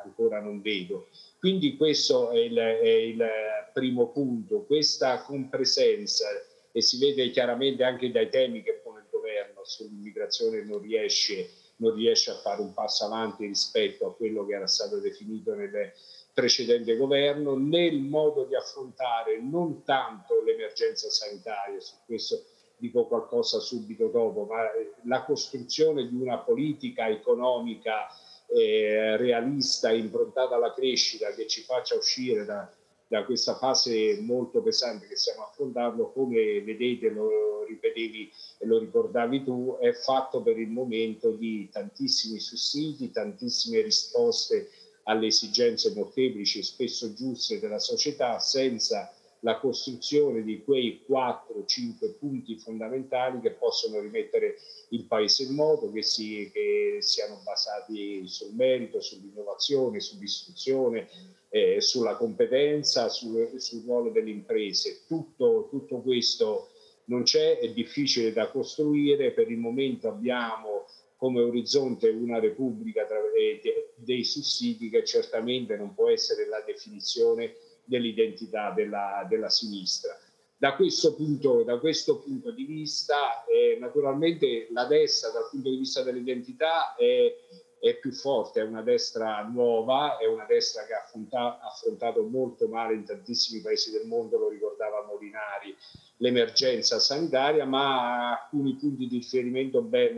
ancora non vedo. Quindi questo è il, è il, primo punto, questa compresenza e si vede chiaramente anche dai temi che pone il governo sull'immigrazione non riesce a non riesce a fare un passo avanti rispetto a quello che era stato definito nel precedente governo, nel modo di affrontare non tanto l'emergenza sanitaria, su questo dico qualcosa subito dopo, ma eh, la costruzione di una politica economica eh, realista improntata alla crescita che ci faccia uscire da da questa fase molto pesante che stiamo affrontando, come vedete, lo ripetevi e lo ricordavi tu, è fatto per il momento di tantissimi sussidi, tantissime risposte alle esigenze molteplici e spesso giuste della società, senza la costruzione di quei 4-5 punti fondamentali che possono rimettere il paese in moto, che, si, che siano basati sul merito, sull'innovazione, sull'istruzione, eh, sulla competenza, sul, sul, ruolo delle imprese. Tutto, tutto questo non c'è, è difficile da costruire, per il momento abbiamo come orizzonte una repubblica tra, eh, dei sussidi che certamente non può essere la definizione dell'identità della, della sinistra. Da questo, punto, da questo punto di vista, eh, naturalmente la destra dal punto di vista dell'identità è è più forte, è una destra nuova, è una destra che ha affrontato, molto male in tantissimi paesi del mondo, lo ricordava Molinari, l'emergenza sanitaria, ma ha alcuni punti di riferimento ben,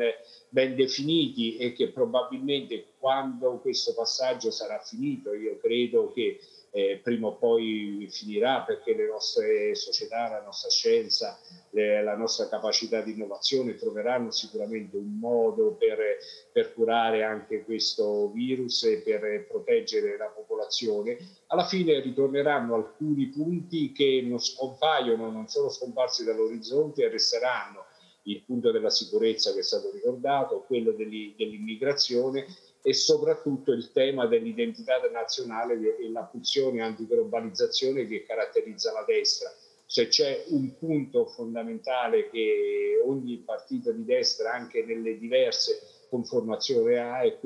ben definiti e che probabilmente quando questo passaggio sarà finito, io credo che eh, prima o poi finirà perché le nostre società, la nostra scienza, le, la nostra capacità di innovazione troveranno sicuramente un modo per, per curare anche questo virus e per proteggere la popolazione. Alla fine ritorneranno alcuni punti che non scompaiono, non sono scomparsi dall'orizzonte e resteranno il punto della sicurezza che è stato ricordato, quello dell'immigrazione e soprattutto il tema dell'identità nazionale e la pulsione antiglobalizzazione che caratterizza la destra. Se c'è un punto fondamentale che ogni partito di destra, anche nelle diverse conformazioni, ha, è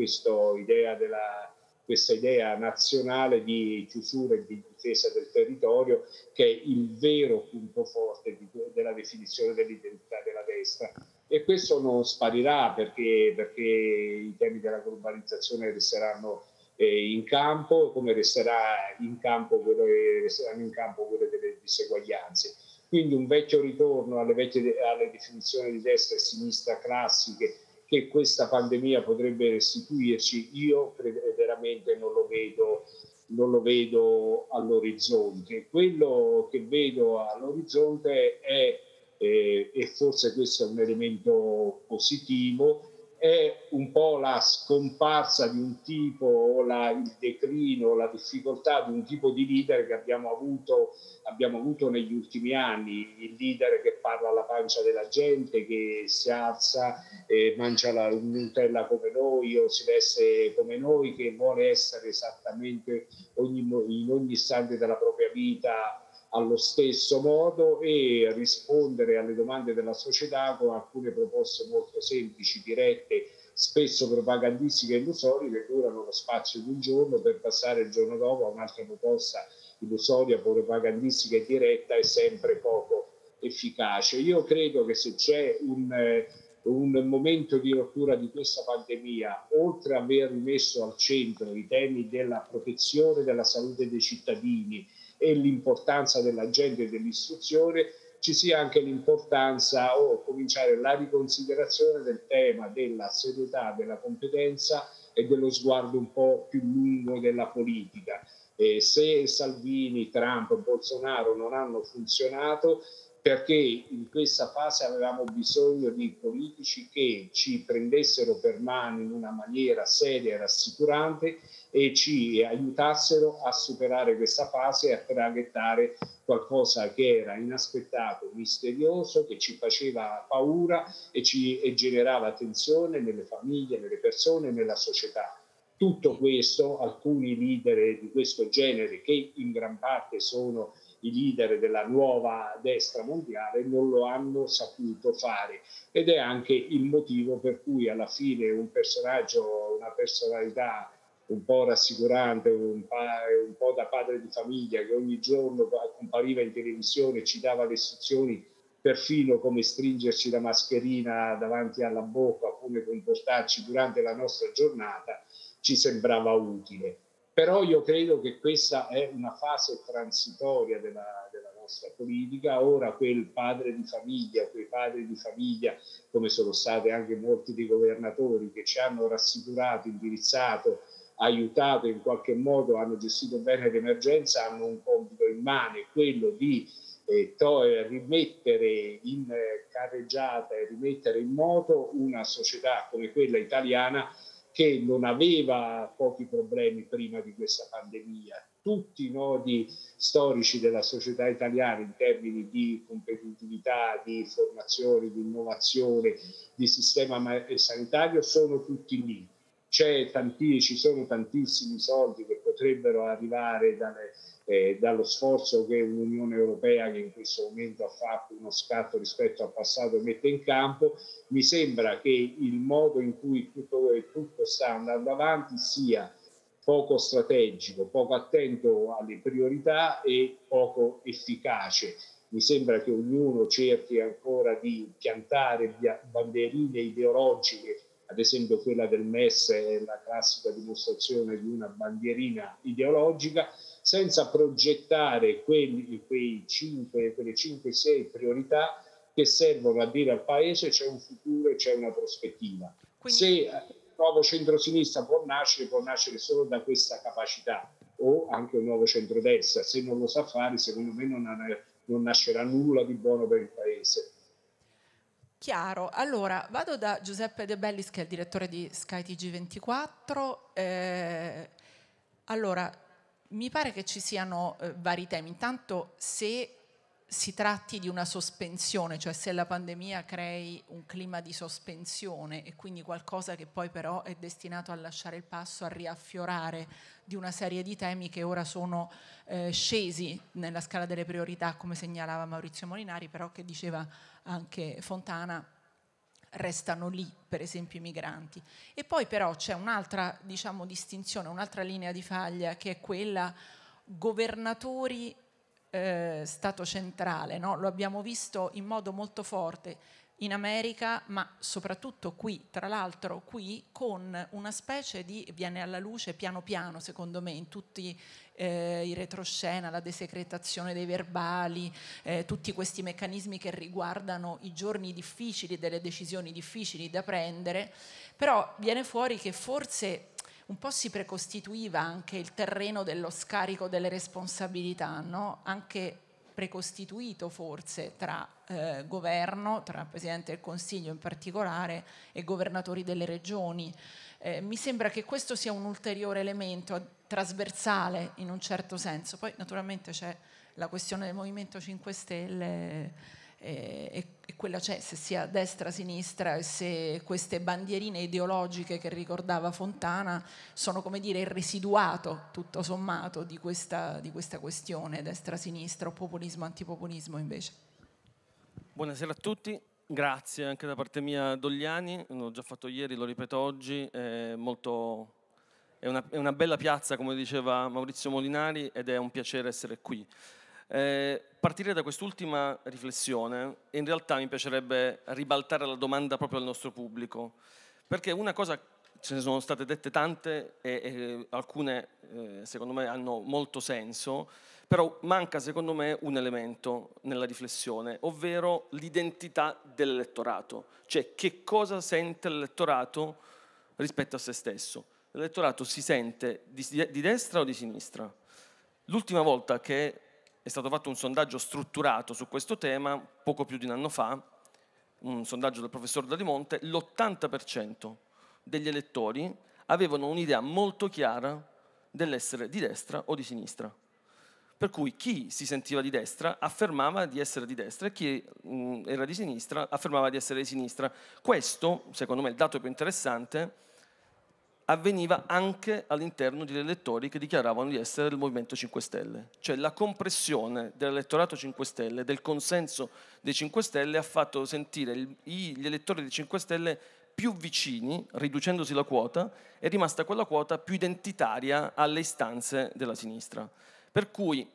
idea della, questa idea nazionale di chiusura e di difesa del territorio, che è il vero punto forte di, della definizione dell'identità della destra e questo non sparirà perché, perché i temi della globalizzazione resteranno eh, in campo, come resterà in campo quello, eh, resteranno in campo quelle delle diseguaglianze. Quindi un vecchio ritorno alle, vecchie, alle definizioni di destra e sinistra classiche che questa pandemia potrebbe restituirci, io veramente non lo vedo non lo vedo all'orizzonte. Quello che vedo all'orizzonte è eh, e forse questo è un elemento positivo, è un po' la scomparsa di un tipo, o la, il declino, la difficoltà di un tipo di leader che abbiamo avuto, abbiamo avuto negli ultimi anni, il leader che parla alla pancia della gente, che si alza e mangia la Nutella come noi o si veste come noi, che vuole essere esattamente ogni, in ogni istante della propria vita allo stesso modo e rispondere alle domande della società con alcune proposte molto semplici, dirette, spesso propagandistiche e illusorie che durano lo spazio di un giorno per passare il giorno dopo a un'altra proposta illusoria, propagandistica e diretta e sempre poco efficace. Io credo che se c'è un, un momento di rottura di questa pandemia, oltre ad aver rimesso al centro i temi della protezione della salute dei cittadini, e l'importanza della gente dell'istruzione, ci sia anche l'importanza o oh, cominciare la riconsiderazione del tema della serietà, della competenza e dello sguardo un po' più lungo della politica. Eh, se Salvini, Trump, Bolsonaro non hanno funzionato, perché in questa fase avevamo bisogno di politici che ci prendessero per mano in una maniera seria e rassicurante e ci aiutassero a superare questa fase e a traghettare qualcosa che era inaspettato, misterioso, che ci faceva paura e ci e generava tensione nelle famiglie, nelle persone, nella società. Tutto questo, alcuni leader di questo genere, che in gran parte sono i leader della nuova destra mondiale non lo hanno saputo fare ed è anche il motivo per cui alla fine un personaggio, una personalità un po' rassicurante, un, pa- un po' da padre di famiglia che ogni giorno compariva in televisione e ci dava le istruzioni perfino come stringerci la mascherina davanti alla bocca, come comportarci durante la nostra giornata, ci sembrava utile. Però io credo che questa è una fase transitoria della, della nostra politica. Ora quel padre di famiglia, quei padri di famiglia, come sono stati anche molti dei governatori, che ci hanno rassicurato, indirizzato, aiutato in qualche modo, hanno gestito bene l'emergenza, hanno un compito immane, quello di eh, rimettere in eh, carreggiata e rimettere in moto una società come quella italiana che non aveva pochi problemi prima di questa pandemia. Tutti i nodi storici della società italiana in termini di competitività, di formazione, di innovazione, di sistema sanitario sono tutti lì c'è tanti, ci sono tantissimi soldi che potrebbero arrivare dalle, eh, dallo sforzo che un'Unione Europea che in questo momento ha fatto uno scatto rispetto al passato mette in campo, mi sembra che il modo in cui tutto, tutto sta andando avanti sia poco strategico, poco attento alle priorità e poco efficace. Mi sembra che ognuno cerchi ancora di piantare bandierine ideologiche ad esempio quella del MES è la classica dimostrazione di una bandierina ideologica, senza progettare quelli, quei 5, quelle 5-6 priorità che servono a dire al Paese c'è un futuro e c'è una prospettiva. Quindi... Se eh, il nuovo centrosinistra può nascere, può nascere solo da questa capacità o anche un nuovo centrodestra. Se non lo sa fare, secondo me non, non nascerà nulla di buono per il Paese Chiaro, allora vado da Giuseppe De Bellis che è il direttore di skytg 24 eh, allora, mi pare che ci siano eh, vari temi. Intanto se si tratti di una sospensione, cioè se la pandemia crei un clima di sospensione e quindi qualcosa che poi però è destinato a lasciare il passo, a riaffiorare di una serie di temi che ora sono eh, scesi nella scala delle priorità, come segnalava Maurizio Molinari, però che diceva anche Fontana, restano lì, per esempio, i migranti. E poi però c'è un'altra diciamo, distinzione, un'altra linea di faglia che è quella governatori eh, Stato centrale, no? lo abbiamo visto in modo molto forte in America, ma soprattutto qui, tra l'altro qui, con una specie di, viene alla luce piano piano, secondo me, in tutti eh, i retroscena, la desecretazione dei verbali, eh, tutti questi meccanismi che riguardano i giorni difficili, delle decisioni difficili da prendere, però viene fuori che forse un po' si precostituiva anche il terreno dello scarico delle responsabilità, no? anche precostituito forse tra eh, governo, tra Presidente del Consiglio in particolare e governatori delle regioni. Eh, mi sembra che questo sia un ulteriore elemento trasversale in un certo senso. Poi naturalmente c'è la questione del Movimento 5 Stelle e, e, quella c'è se sia destra, o sinistra e se queste bandierine ideologiche che ricordava Fontana sono come dire il residuato tutto sommato di questa, di questa questione destra-sinistra o populismo-antipopulismo invece. Buonasera a tutti, grazie anche da parte mia Dogliani, l'ho già fatto ieri, lo ripeto oggi, è molto è una, è una, bella piazza, come diceva Maurizio Molinari, ed è un piacere essere qui. Eh, partire da quest'ultima riflessione, in realtà mi piacerebbe ribaltare la domanda proprio al nostro pubblico, perché una cosa, ce ne sono state dette tante e, e eh, alcune eh, secondo me hanno molto senso, però manca secondo me un elemento nella riflessione, ovvero l'identità dell'elettorato, cioè che cosa sente l'elettorato rispetto a se stesso. L'elettorato si sente di, di destra o di sinistra? L'ultima volta che è stato fatto un sondaggio strutturato su questo tema poco più di un anno fa, un sondaggio del professor Dalimonte, l'80% degli elettori avevano un'idea molto chiara dell'essere di destra o di sinistra. Per cui chi si sentiva di destra affermava di essere di destra e chi mm, era di sinistra affermava di essere di sinistra. Questo, secondo me, è il dato più interessante avveniva anche all'interno degli elettori che dichiaravano di essere del Movimento 5 Stelle. Cioè la compressione dell'elettorato 5 Stelle, del consenso dei 5 Stelle, ha fatto sentire gli elettori dei 5 Stelle più vicini, riducendosi la quota, è rimasta quella quota più identitaria alle istanze della sinistra. Per cui,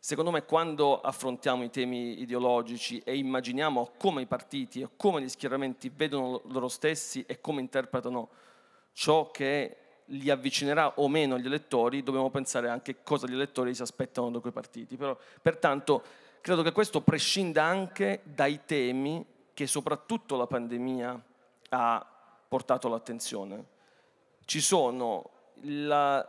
secondo me, quando affrontiamo i temi ideologici e immaginiamo come i partiti e come gli schieramenti vedono loro stessi e come interpretano ciò che li avvicinerà o meno agli elettori, dobbiamo pensare anche cosa gli elettori si aspettano da quei partiti. Però, pertanto credo che questo prescinda anche dai temi che soprattutto la pandemia ha portato l'attenzione. Ci sono la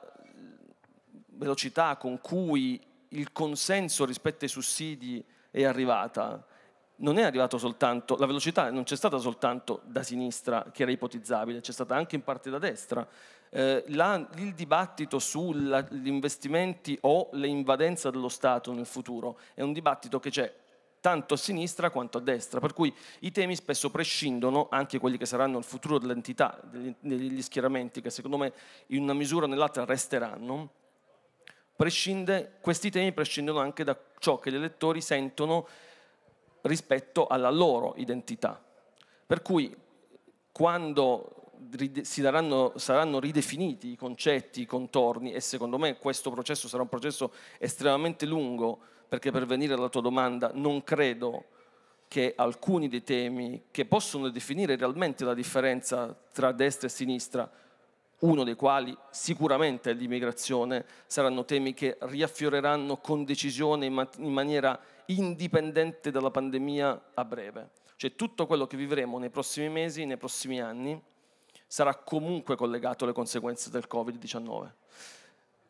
velocità con cui il consenso rispetto ai sussidi è arrivata, non è arrivato soltanto, la velocità non c'è stata soltanto da sinistra che era ipotizzabile, c'è stata anche in parte da destra. Eh, la, il dibattito sugli investimenti o l'invadenza dello Stato nel futuro è un dibattito che c'è tanto a sinistra quanto a destra, per cui i temi spesso prescindono, anche quelli che saranno il futuro dell'entità, degli, degli schieramenti, che secondo me in una misura o nell'altra resteranno, questi temi prescindono anche da ciò che gli elettori sentono rispetto alla loro identità. Per cui quando daranno, saranno ridefiniti i concetti, i contorni, e secondo me questo processo sarà un processo estremamente lungo, perché per venire alla tua domanda non credo che alcuni dei temi che possono definire realmente la differenza tra destra e sinistra, uno dei quali sicuramente è l'immigrazione, saranno temi che riaffioreranno con decisione in, man in maniera indipendente dalla pandemia a breve. Cioè tutto quello che vivremo nei prossimi mesi, nei prossimi anni, sarà comunque collegato alle conseguenze del Covid-19.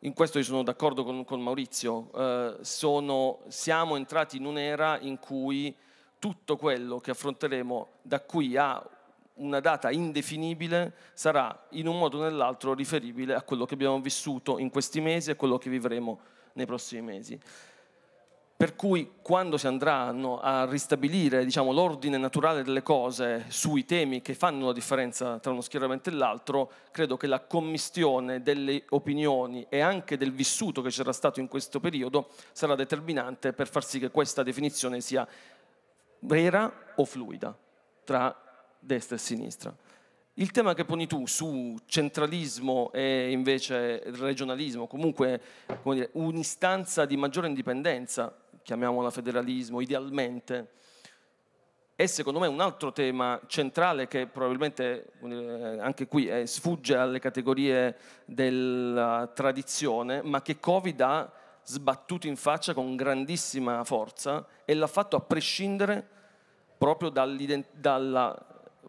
In questo io sono d'accordo con, con Maurizio, eh, sono, siamo entrati in un'era in cui tutto quello che affronteremo da qui a una data indefinibile sarà in un modo o nell'altro riferibile a quello che abbiamo vissuto in questi mesi e a quello che vivremo nei prossimi mesi per cui quando si andranno a ristabilire diciamo, l'ordine naturale delle cose sui temi che fanno la differenza tra uno schieramento e l'altro, credo che la commistione delle opinioni e anche del vissuto che c'era stato in questo periodo sarà determinante per far sì che questa definizione sia vera o fluida tra destra e sinistra. Il tema che poni tu su centralismo e invece regionalismo, comunque dire, un'istanza di maggiore indipendenza, chiamiamola federalismo, idealmente, è secondo me un altro tema centrale che probabilmente eh, anche qui eh, sfugge alle categorie della tradizione, ma che Covid ha sbattuto in faccia con grandissima forza e l'ha fatto a prescindere proprio dalla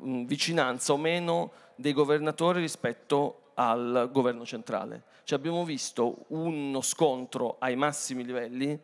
mm, vicinanza o meno dei governatori rispetto al governo centrale. Cioè abbiamo visto uno scontro ai massimi livelli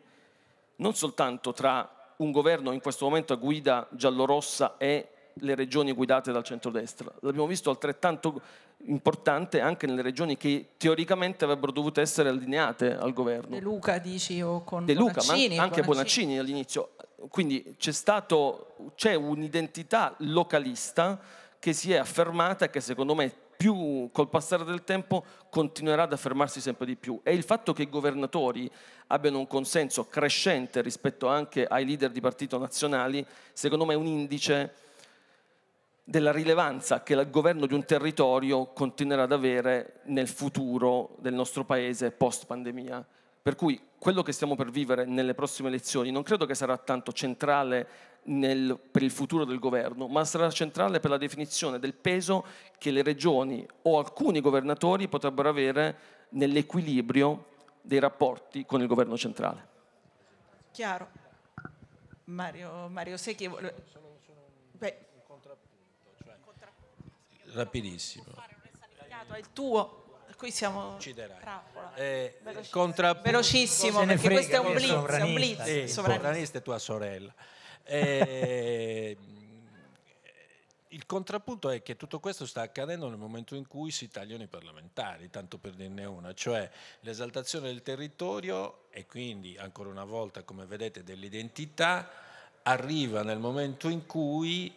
non soltanto tra un governo in questo momento a guida giallorossa e le regioni guidate dal centrodestra. L'abbiamo visto altrettanto importante anche nelle regioni che teoricamente avrebbero dovuto essere allineate al governo. De Luca dici o con De Luca, Bonaccini, ma anche Bonaccini, Bonaccini all'inizio. Quindi c'è, stato, c'è un'identità localista che si è affermata e che secondo me più col passare del tempo continuerà ad affermarsi sempre di più e il fatto che i governatori abbiano un consenso crescente rispetto anche ai leader di partito nazionali, secondo me è un indice della rilevanza che il governo di un territorio continuerà ad avere nel futuro del nostro paese post pandemia. Per cui quello che stiamo per vivere nelle prossime elezioni non credo che sarà tanto centrale nel, per il futuro del governo, ma sarà centrale per la definizione del peso che le regioni o alcuni governatori potrebbero avere nell'equilibrio dei rapporti con il governo centrale. Chiaro. Mario, Mario Secchi... Vuole... Beh. rapidissimo. È il tuo qui siamo trappola. Eh, velocissimo, perché questo è un blitz, è un blitz sì, eh, sovranista. sovranista è tua sorella. Eh, il contrappunto è che tutto questo sta accadendo nel momento in cui si tagliano i parlamentari, tanto per dirne una, cioè l'esaltazione del territorio e quindi ancora una volta, come vedete, dell'identità arriva nel momento in cui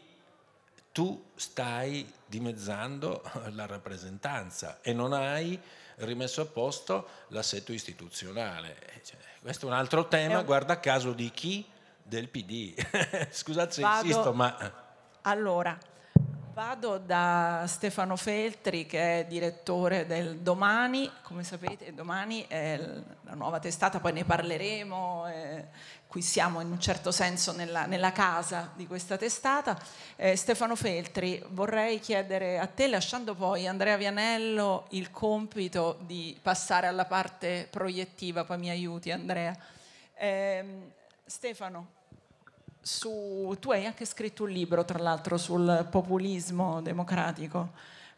tu stai dimezzando la rappresentanza e non hai rimesso a posto l'assetto istituzionale. Cioè, questo è un altro tema, guarda caso, di chi del PD. Scusate se vado, insisto, ma... Eh. Allora, vado da Stefano Feltri, che è direttore del Domani. Come sapete, Domani è la nuova testata, poi ne parleremo. Eh, qui siamo in un certo senso nella, nella casa di questa testata. Eh, Stefano Feltri, vorrei chiedere a te, lasciando poi Andrea Vianello il compito di passare alla parte proiettiva, poi mi aiuti Andrea. Eh, Stefano, su, tu hai anche scritto un libro, tra l'altro, sul populismo democratico.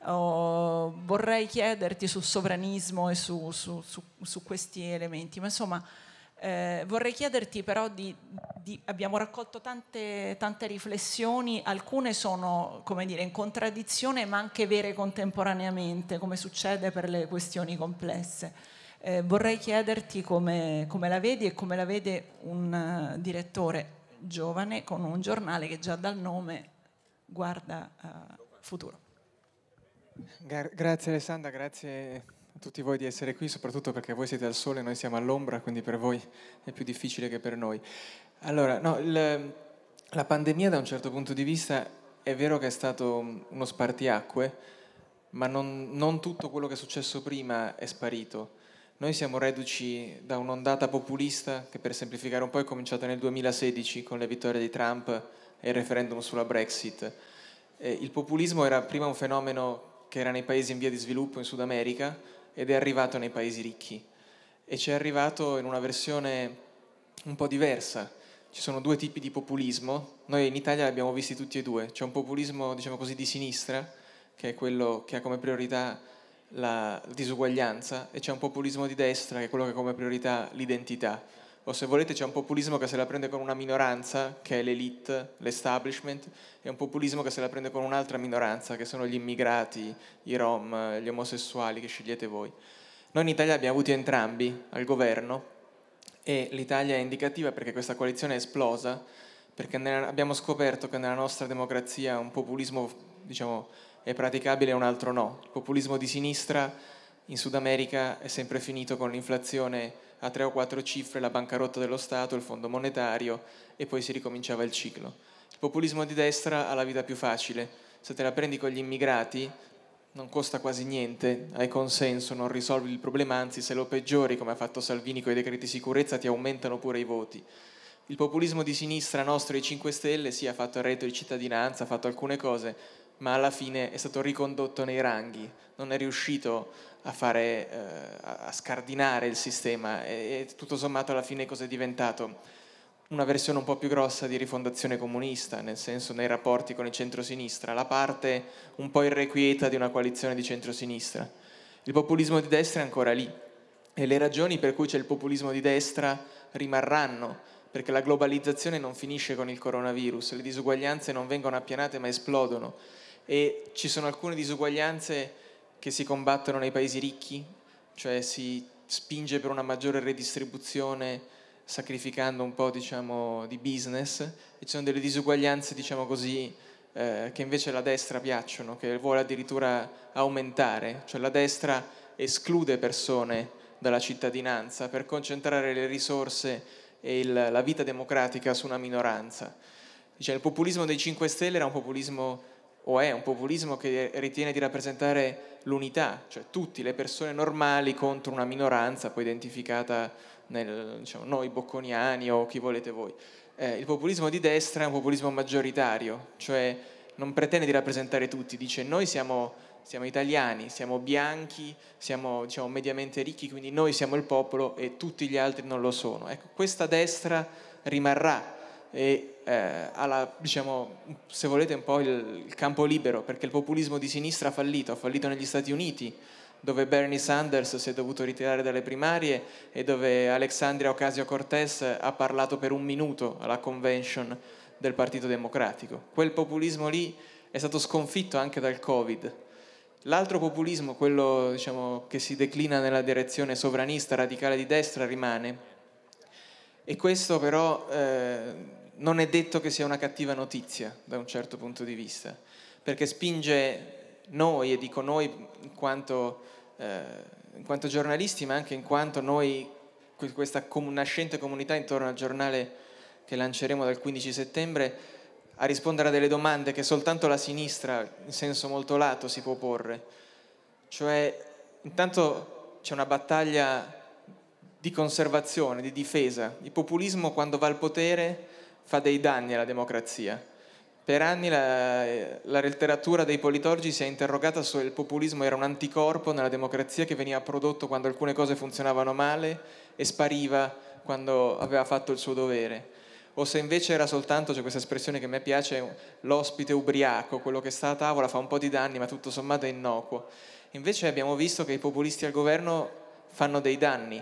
Oh, vorrei chiederti sul sovranismo e su, su, su questi elementi, ma insomma eh, vorrei chiederti però di, di abbiamo raccolto tante, tante, riflessioni, alcune sono come dire, in contraddizione ma anche vere contemporaneamente, come succede per le questioni complesse. Eh, vorrei chiederti come, come, la vedi e come la vede un uh, direttore giovane con un giornale che già dal nome guarda uh, futuro. Gra- grazie Alessandra, grazie a tutti voi di essere qui, soprattutto perché voi siete al sole e noi siamo all'ombra, quindi per voi è più difficile che per noi. Allora, no, il, la pandemia da un certo punto di vista è vero che è stato uno spartiacque, ma non, non tutto quello che è successo prima è sparito. Noi siamo reduci da un'ondata populista che per semplificare un po' è cominciata nel 2016 con le vittorie di Trump e il referendum sulla Brexit. Eh, il populismo era prima un fenomeno che era nei paesi in via di sviluppo in Sud America ed è arrivato nei paesi ricchi e ci è arrivato in una versione un po' diversa. Ci sono due tipi di populismo, noi in Italia li abbiamo visti tutti e due, c'è un populismo diciamo così di sinistra che è quello che ha come priorità la disuguaglianza e c'è un populismo di destra che è quello che ha come priorità l'identità. O se volete c'è un populismo che se la prende con una minoranza, che è l'elite, l'establishment, e un populismo che se la prende con un'altra minoranza, che sono gli immigrati, i rom, gli omosessuali, che scegliete voi. Noi in Italia abbiamo avuto entrambi al governo e l'Italia è indicativa perché questa coalizione è esplosa, perché abbiamo scoperto che nella nostra democrazia un populismo, diciamo, è praticabile e un altro no. Il populismo di sinistra in Sud America è sempre finito con l'inflazione a tre o quattro cifre, la bancarotta dello Stato, il fondo monetario e poi si ricominciava il ciclo. Il populismo di destra ha la vita più facile, se te la prendi con gli immigrati non costa quasi niente, hai consenso, non risolvi il problema, anzi se lo peggiori come ha fatto Salvini con i decreti sicurezza ti aumentano pure i voti. Il populismo di sinistra nostro e 5 Stelle sì, ha fatto il reddito di cittadinanza, ha fatto alcune cose, ma alla fine è stato ricondotto nei ranghi, non è riuscito a, fare, eh, a scardinare il sistema e, e tutto sommato alla fine cosa è diventato? Una versione un po' più grossa di rifondazione comunista, nel senso nei rapporti con il centrosinistra, la parte un po' irrequieta di una coalizione di centrosinistra. Il populismo di destra è ancora lì e le ragioni per cui c'è il populismo di destra rimarranno, perché la globalizzazione non finisce con il coronavirus, le disuguaglianze non vengono appianate ma esplodono e ci sono alcune disuguaglianze che si combattono nei paesi ricchi, cioè si spinge per una maggiore redistribuzione sacrificando un po' diciamo, di business e ci sono delle disuguaglianze diciamo così, eh, che invece la destra piacciono, che vuole addirittura aumentare, cioè la destra esclude persone dalla cittadinanza per concentrare le risorse e il, la vita democratica su una minoranza. Cioè, il populismo dei 5 Stelle era un populismo o è un populismo che ritiene di rappresentare l'unità, cioè tutti, le persone normali contro una minoranza poi identificata nel, diciamo, noi bocconiani o chi volete voi. Eh, il populismo di destra è un populismo maggioritario, cioè non pretende di rappresentare tutti, dice noi siamo, siamo italiani, siamo bianchi, siamo diciamo, mediamente ricchi, quindi noi siamo il popolo e tutti gli altri non lo sono. Ecco, questa destra rimarrà e eh, ha diciamo, se volete un po' il, il, campo libero, perché il populismo di sinistra ha fallito, ha fallito negli Stati Uniti, dove Bernie Sanders si è dovuto ritirare dalle primarie e dove Alexandria Ocasio-Cortez ha parlato per un minuto alla convention del Partito Democratico. Quel populismo lì è stato sconfitto anche dal Covid. L'altro populismo, quello diciamo, che si declina nella direzione sovranista radicale di destra, rimane, e questo però eh, non è detto che sia una cattiva notizia da un certo punto di vista, perché spinge noi, e dico noi in quanto, eh, in quanto giornalisti, ma anche in quanto noi, questa com- nascente comunità intorno al giornale che lanceremo dal 15 settembre, a rispondere a delle domande che soltanto la sinistra, in senso molto lato, si può porre. Cioè, intanto c'è una battaglia di conservazione, di difesa. Il populismo quando va al potere fa dei danni alla democrazia. Per anni la, la letteratura dei politorgi si è interrogata se il populismo era un anticorpo nella democrazia che veniva prodotto quando alcune cose funzionavano male e spariva quando aveva fatto il suo dovere o se invece era soltanto, c'è cioè questa espressione che a me piace, l'ospite ubriaco, quello che sta a tavola fa un po' di danni ma tutto sommato è innocuo. Invece abbiamo visto che i populisti al governo fanno dei danni,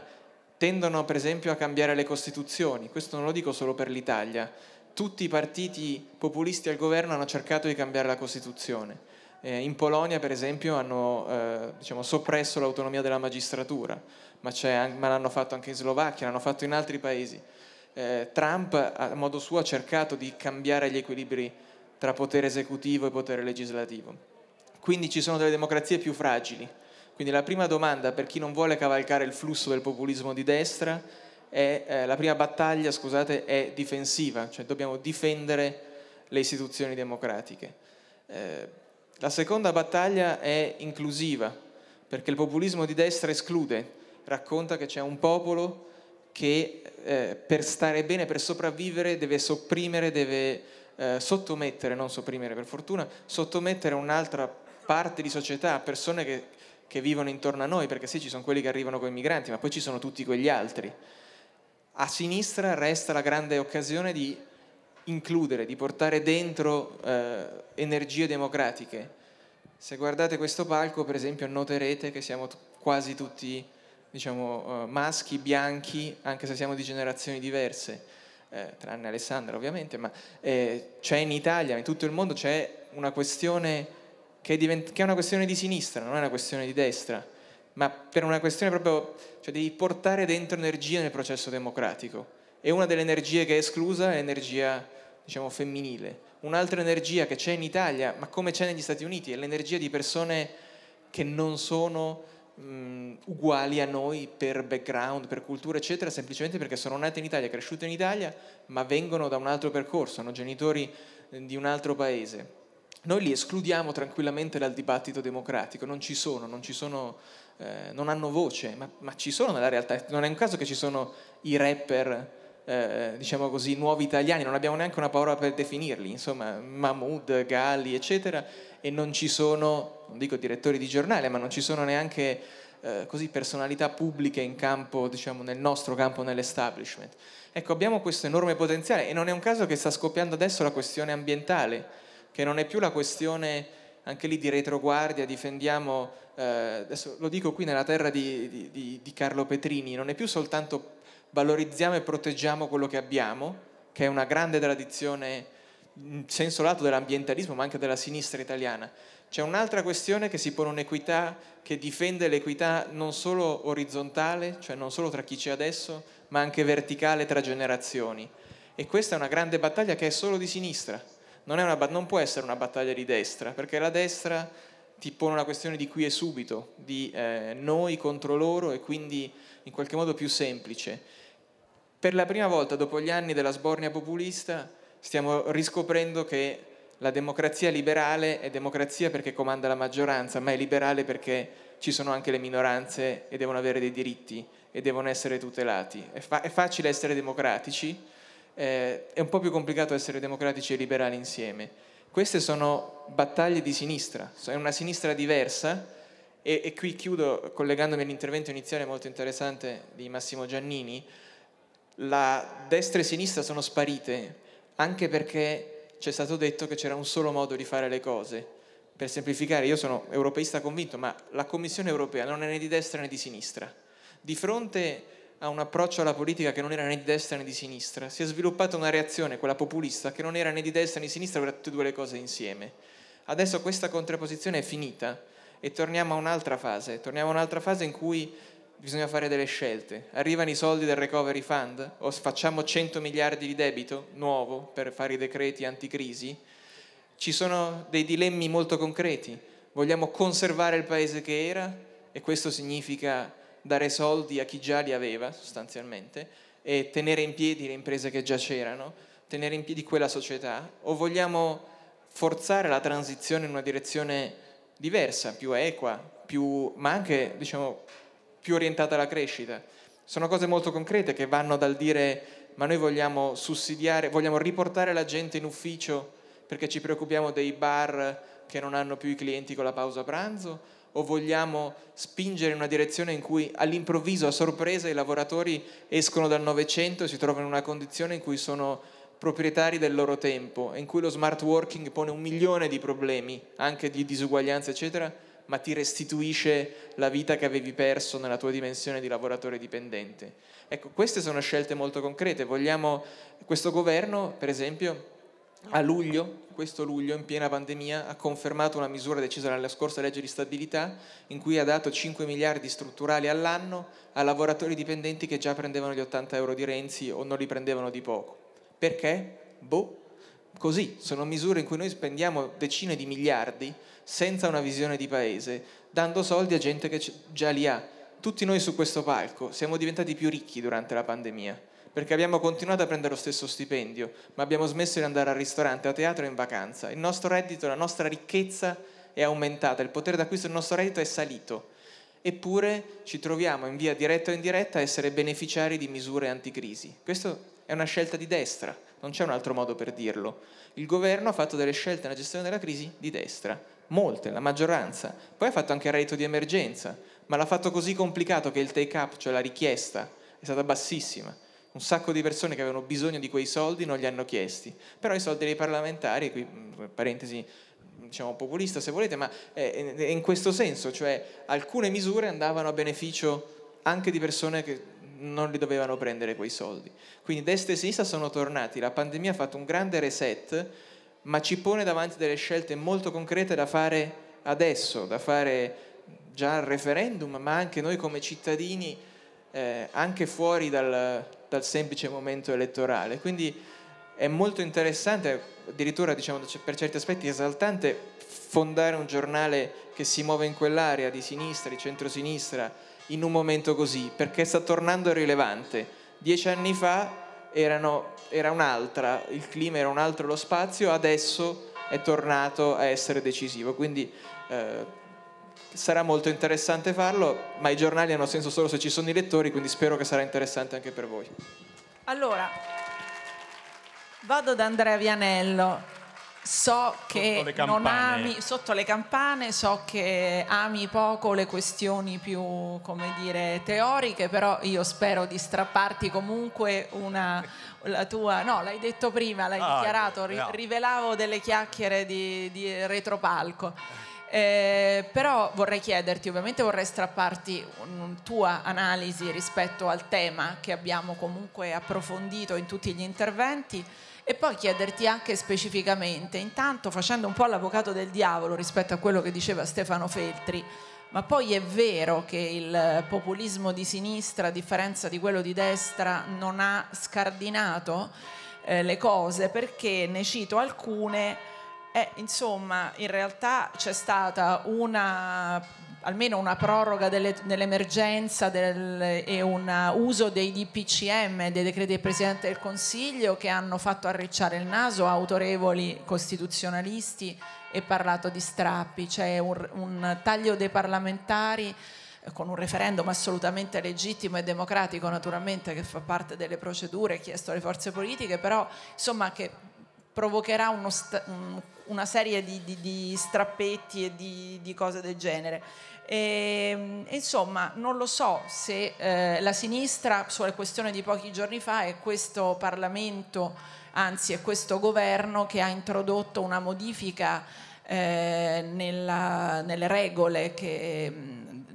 tendono per esempio a cambiare le costituzioni, questo non lo dico solo per l'Italia, tutti i partiti populisti al governo hanno cercato di cambiare la Costituzione. Eh, in Polonia, per esempio, hanno eh, diciamo, soppresso l'autonomia della magistratura, ma, ma l'hanno fatto anche in Slovacchia, l'hanno fatto in altri paesi. Eh, Trump, a modo suo, ha cercato di cambiare gli equilibri tra potere esecutivo e potere legislativo. Quindi ci sono delle democrazie più fragili quindi la prima domanda per chi non vuole cavalcare il flusso del populismo di destra è, eh, la prima battaglia, scusate, è difensiva, cioè dobbiamo difendere le istituzioni democratiche. Eh, la seconda battaglia è inclusiva, perché il populismo di destra esclude, racconta che c'è un popolo che eh, per stare bene, per sopravvivere, deve sopprimere, deve eh, sottomettere, non sopprimere per fortuna, sottomettere un'altra parte di società, persone che che vivono intorno a noi, perché sì ci sono quelli che arrivano con i migranti, ma poi ci sono tutti quegli altri. A sinistra resta la grande occasione di includere, di portare dentro eh, energie democratiche. Se guardate questo palco, per esempio, noterete che siamo t- quasi tutti diciamo, eh, maschi, bianchi, anche se siamo di generazioni diverse, eh, tranne Alessandra ovviamente, ma eh, c'è in Italia, in tutto il mondo, c'è una questione che, divent- che è una questione di sinistra, non è una questione di destra, ma per una questione proprio, cioè devi portare dentro energia nel processo democratico. E una delle energie che è esclusa è l'energia, diciamo, femminile. Un'altra energia che c'è in Italia, ma come c'è negli Stati Uniti, è l'energia di persone che non sono mh, uguali a noi per background, per cultura, eccetera, semplicemente perché sono nate in Italia, cresciute in Italia, ma vengono da un altro percorso, hanno genitori eh, di un altro paese noi li escludiamo tranquillamente dal dibattito democratico, non ci sono, non, ci sono, eh, non hanno voce, ma, ma, ci sono nella realtà. Non è un caso che ci sono i rapper, eh, diciamo così, nuovi italiani, non abbiamo neanche una parola per definirli, insomma, Mahmoud, Galli, eccetera, e non ci sono, non dico direttori di giornale, ma non ci sono neanche eh, così personalità pubbliche in campo, diciamo, nel nostro campo, nell'establishment. Ecco, abbiamo questo enorme potenziale e non è un caso che sta scoppiando adesso la questione ambientale che non è più la questione anche lì di retroguardia, difendiamo, eh, adesso lo dico qui nella terra di, di, di Carlo Petrini, non è più soltanto valorizziamo e proteggiamo quello che abbiamo, che è una grande tradizione in senso lato dell'ambientalismo, ma anche della sinistra italiana. C'è un'altra questione che si pone un'equità che difende l'equità non solo orizzontale, cioè non solo tra chi c'è adesso, ma anche verticale tra generazioni. E questa è una grande battaglia che è solo di sinistra non, una, non, può essere una battaglia di destra, perché la destra ti pone una questione di qui e subito, di eh, noi contro loro e quindi in qualche modo più semplice. Per la prima volta dopo gli anni della sbornia populista stiamo riscoprendo che la democrazia liberale è democrazia perché comanda la maggioranza, ma è liberale perché ci sono anche le minoranze e devono avere dei diritti e devono essere tutelati. È, fa- è facile essere democratici, eh, è un po' più complicato essere democratici e liberali insieme. Queste sono battaglie di sinistra, è una sinistra diversa e, e qui chiudo collegandomi all'intervento iniziale molto interessante di Massimo Giannini, la destra e sinistra sono sparite anche perché c'è stato detto che c'era un solo modo di fare le cose. Per semplificare, io sono europeista convinto, ma la Commissione europea non è né di destra né di sinistra. Di fronte a un approccio alla politica che non era né di destra né di sinistra, si è sviluppata una reazione, quella populista, che non era né di destra né di sinistra, ma tutte e due le cose insieme. Adesso questa contrapposizione è finita e torniamo a un'altra fase, torniamo a un'altra fase in cui bisogna fare delle scelte. Arrivano i soldi del recovery fund o facciamo 100 miliardi di debito nuovo per fare i decreti anticrisi? Ci sono dei dilemmi molto concreti. Vogliamo conservare il paese che era e questo significa dare soldi a chi già li aveva sostanzialmente e tenere in piedi le imprese che già c'erano, tenere in piedi quella società o vogliamo forzare la transizione in una direzione diversa, più equa, più, ma anche diciamo, più orientata alla crescita. Sono cose molto concrete che vanno dal dire ma noi vogliamo sussidiare, vogliamo riportare la gente in ufficio perché ci preoccupiamo dei bar che non hanno più i clienti con la pausa pranzo o vogliamo spingere in una direzione in cui all'improvviso, a sorpresa, i lavoratori escono dal Novecento e si trovano in una condizione in cui sono proprietari del loro tempo, in cui lo smart working pone un milione di problemi, anche di disuguaglianza, eccetera, ma ti restituisce la vita che avevi perso nella tua dimensione di lavoratore dipendente. Ecco, queste sono scelte molto concrete. Vogliamo questo governo, per esempio, a luglio questo luglio, in piena pandemia, ha confermato una misura decisa nella scorsa legge di stabilità in cui ha dato 5 miliardi strutturali all'anno a lavoratori dipendenti che già prendevano gli 80 euro di Renzi o non li prendevano di poco. Perché? Boh, così. Sono misure in cui noi spendiamo decine di miliardi senza una visione di paese, dando soldi a gente che già li ha. Tutti noi su questo palco siamo diventati più ricchi durante la pandemia perché abbiamo continuato a prendere lo stesso stipendio, ma abbiamo smesso di andare al ristorante, a teatro e in vacanza. Il nostro reddito, la nostra ricchezza è aumentata, il potere d'acquisto del nostro reddito è salito. Eppure ci troviamo in via diretta o indiretta a essere beneficiari di misure anticrisi. Questa è una scelta di destra, non c'è un altro modo per dirlo. Il governo ha fatto delle scelte nella gestione della crisi di destra, molte, la maggioranza. Poi ha fatto anche il reddito di emergenza, ma l'ha fatto così complicato che il take-up, cioè la richiesta, è stata bassissima un sacco di persone che avevano bisogno di quei soldi non li hanno chiesti, però i soldi dei parlamentari, qui mm, parentesi diciamo populista se volete, ma è, eh, eh, in questo senso, cioè alcune misure andavano a beneficio anche di persone che non li dovevano prendere quei soldi. Quindi destra e sinistra sono tornati, la pandemia ha fatto un grande reset, ma ci pone davanti delle scelte molto concrete da fare adesso, da fare già al referendum, ma anche noi come cittadini eh, anche fuori dal, dal, semplice momento elettorale. Quindi è molto interessante, addirittura diciamo, per certi aspetti esaltante, fondare un giornale che si muove in quell'area di sinistra, di centrosinistra, in un momento così, perché sta tornando rilevante. Dieci anni fa erano, era un'altra, il clima era un altro lo spazio, adesso è tornato a essere decisivo. Quindi eh, sarà molto interessante farlo, ma i giornali hanno senso solo se ci sono i lettori, quindi spero che sarà interessante anche per voi. Allora, vado da Andrea Vianello. So che non ami, sotto le campane, so che ami poco le questioni più, come dire, teoriche, però io spero di strapparti comunque una, la tua, no, l'hai detto prima, l'hai ah, dichiarato, no. rivelavo delle chiacchiere di, di retropalco. Eh, però vorrei chiederti, ovviamente vorrei strapparti una tua analisi rispetto al tema che abbiamo comunque approfondito in tutti gli interventi e poi chiederti anche specificamente, intanto facendo un po' l'avvocato del diavolo rispetto a quello che diceva Stefano Feltri, ma poi è vero che il populismo di sinistra, a differenza di quello di destra, non ha scardinato eh, le cose, perché ne cito alcune eh, insomma, in realtà c'è stata una almeno una proroga delle, dell'emergenza del, e un uso dei DPCM, dei decreti del Presidente del Consiglio, che hanno fatto arricciare il naso a autorevoli costituzionalisti e parlato di strappi. C'è un, un taglio dei parlamentari eh, con un referendum assolutamente legittimo e democratico naturalmente che fa parte delle procedure chiesto alle forze politiche, però insomma che provocherà st- una serie di, di, di strappetti e di, di, cose del genere. E, ehm, insomma, non lo so se eh, la sinistra, sulla questione di pochi giorni fa, è questo Parlamento, anzi è questo governo che ha introdotto una modifica eh, nella, nelle regole che,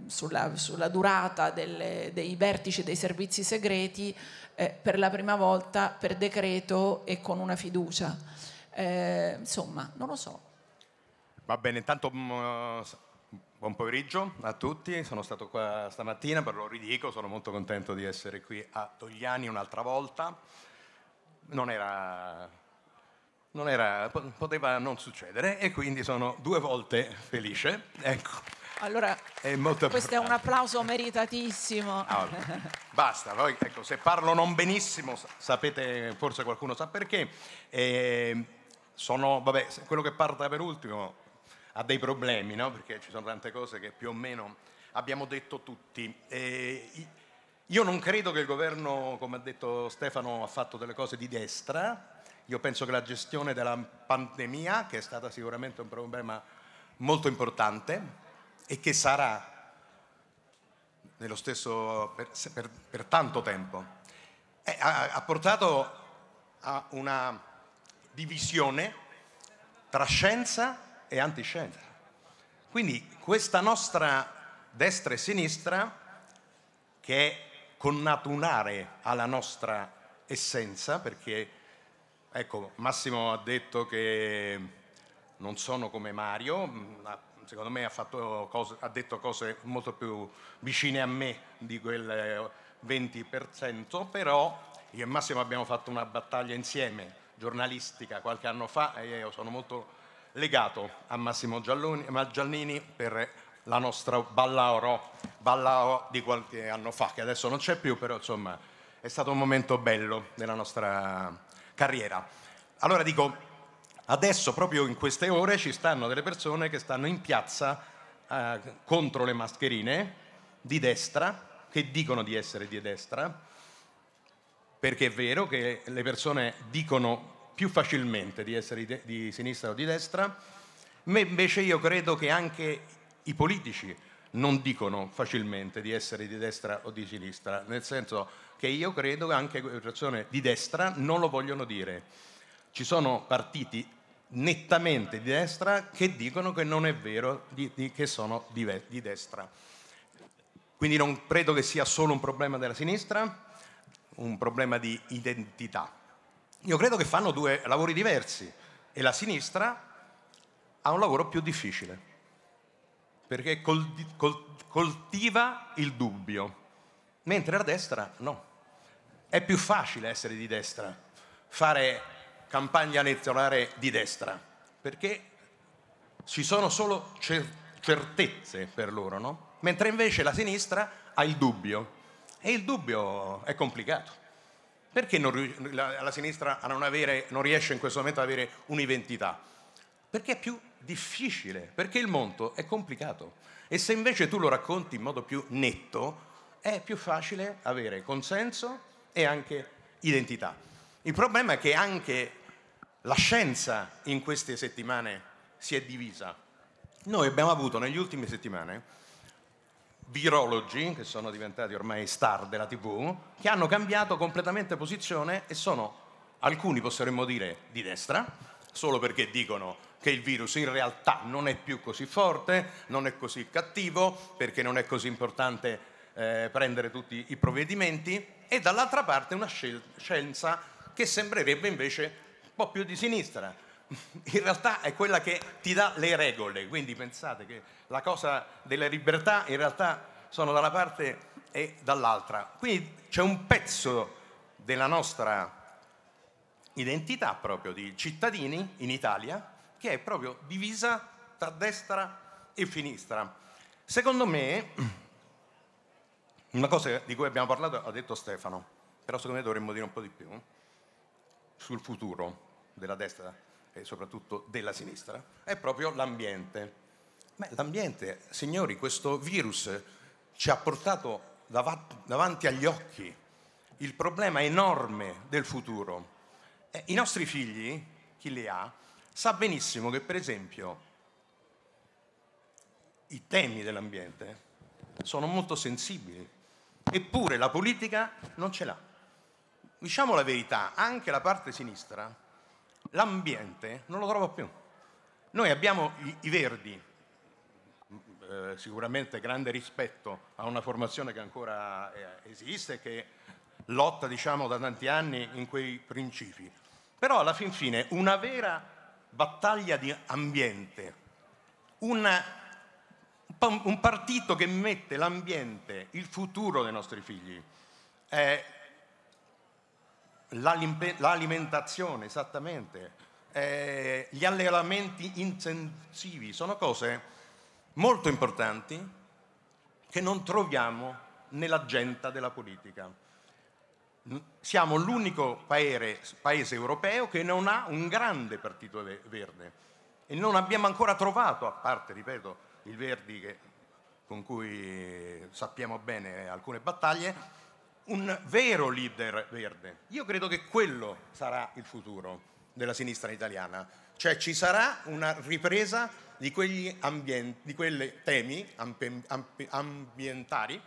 sulla, sulla, durata delle, dei vertici dei servizi segreti eh, per la prima volta per decreto e con una fiducia. Eh, insomma, non lo so. Va bene, intanto mm, buon pomeriggio a tutti, sono stato qua stamattina, però lo ridico, sono molto contento di essere qui a Togliani un'altra volta. Non era non era, poteva non succedere e quindi sono due volte felice. Ecco. Allora, è questo è un applauso meritatissimo. Allora, ah, basta, poi, ecco, se parlo non benissimo, sapete, forse qualcuno sa perché. Eh, sono, vabbè, quello che parta per ultimo ha dei problemi, no? Perché ci sono tante cose che più o meno abbiamo detto tutti. Eh, io non credo che il governo, come ha detto Stefano, ha fatto delle cose di destra. Io penso che la gestione della pandemia, che è stata sicuramente un problema molto importante, e che sarà nello stesso per, per, per tanto tempo, eh, ha, ha portato a una divisione tra scienza e antiscienza. Quindi questa nostra destra e sinistra, che è connaturare alla nostra essenza, perché ecco, Massimo ha detto che non sono come Mario, secondo me ha, cose, ha, detto cose molto più vicine a me di quel 20%, eh, però io e Massimo abbiamo fatto una battaglia insieme giornalistica qualche anno fa e io sono molto legato a Massimo Gialloni, Giannini per la nostra Ballaoro, Ballaoro di qualche anno fa, che adesso non c'è più, però insomma è stato un momento bello della nostra carriera. Allora dico, Adesso, proprio in queste ore, ci stanno delle persone che stanno in piazza eh, contro le mascherine di destra, che dicono di essere di destra, perché è vero che le persone dicono più facilmente di essere di, di sinistra o di destra, ma invece io credo che anche i politici non dicono facilmente di essere di destra o di sinistra, nel senso che io credo che anche le persone di destra non lo vogliono dire. Ci sono partiti nettamente di destra che dicono che non è vero di, di, che sono di, di destra. Quindi non credo che sia solo un problema della sinistra, un problema di identità. Io credo che fanno due lavori diversi e la sinistra ha un lavoro più difficile, perché col, col, coltiva il dubbio, mentre la destra no. È più facile essere di destra, fare campagna elettorale di destra, perché ci sono solo cer certezze per loro, no? mentre invece la sinistra ha il dubbio e il dubbio è complicato. Perché non, la, la, sinistra non, avere, non riesce in questo momento ad avere un'identità? Perché è più difficile, perché il mondo è complicato e se invece tu lo racconti in modo più netto è più facile avere consenso e anche identità. Il problema è che anche la scienza in queste settimane si è divisa. Noi abbiamo avuto negli ultimi settimane virologi, che sono diventati ormai star della TV, che hanno cambiato completamente posizione e sono alcuni potremmo dire di destra, solo perché dicono che il virus in realtà non è più così forte, non è così cattivo, perché non è così importante eh, prendere tutti i provvedimenti, e dall'altra parte una scienza che sembrerebbe invece po' più di sinistra, in realtà è quella che ti dà le regole, quindi pensate che la cosa delle libertà in realtà sono da una parte e dall'altra. Quindi c'è un pezzo della nostra identità proprio di cittadini in Italia che è proprio divisa tra destra e sinistra. Secondo me, una cosa di cui abbiamo parlato ha detto Stefano, però secondo me dovremmo dire un po' di più sul futuro della destra e soprattutto della sinistra, è proprio l'ambiente. Ma l'ambiente, signori, questo virus ci ha portato davanti agli occhi il problema enorme del futuro. I nostri figli, chi li ha, sa benissimo che per esempio i temi dell'ambiente sono molto sensibili, eppure la politica non ce l'ha. Diciamo la verità, anche la parte sinistra l'ambiente non lo trovo più. Noi abbiamo i, i verdi, eh, sicuramente grande rispetto a una formazione che ancora eh, esiste e che lotta diciamo, da tanti anni in quei principi. Però alla fin fine una vera battaglia di ambiente, una, un partito che mette l'ambiente, il futuro dei nostri figli, eh, l'alimentazione, esattamente, eh, gli allenamenti intensivi, sono cose molto importanti che non troviamo nell'agenda della politica. Siamo l'unico paese, paese, europeo che non ha un grande partito verde e non abbiamo ancora trovato, a parte, ripeto, il Verdi che, con cui eh, sappiamo bene alcune battaglie, un vero leader verde. Io credo che quello sarà il futuro della sinistra italiana, cioè ci sarà una ripresa di quegli ambienti, di quei temi ambi, ambi, ambientali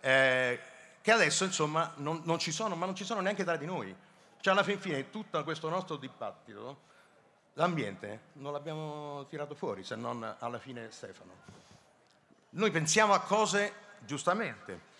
eh, che adesso insomma non, non, ci sono, ma non ci sono neanche tra di noi. Cioè alla fin fine tutto questo nostro dibattito, l'ambiente non l'abbiamo tirato fuori se non alla fine Stefano. Noi pensiamo a cose giustamente,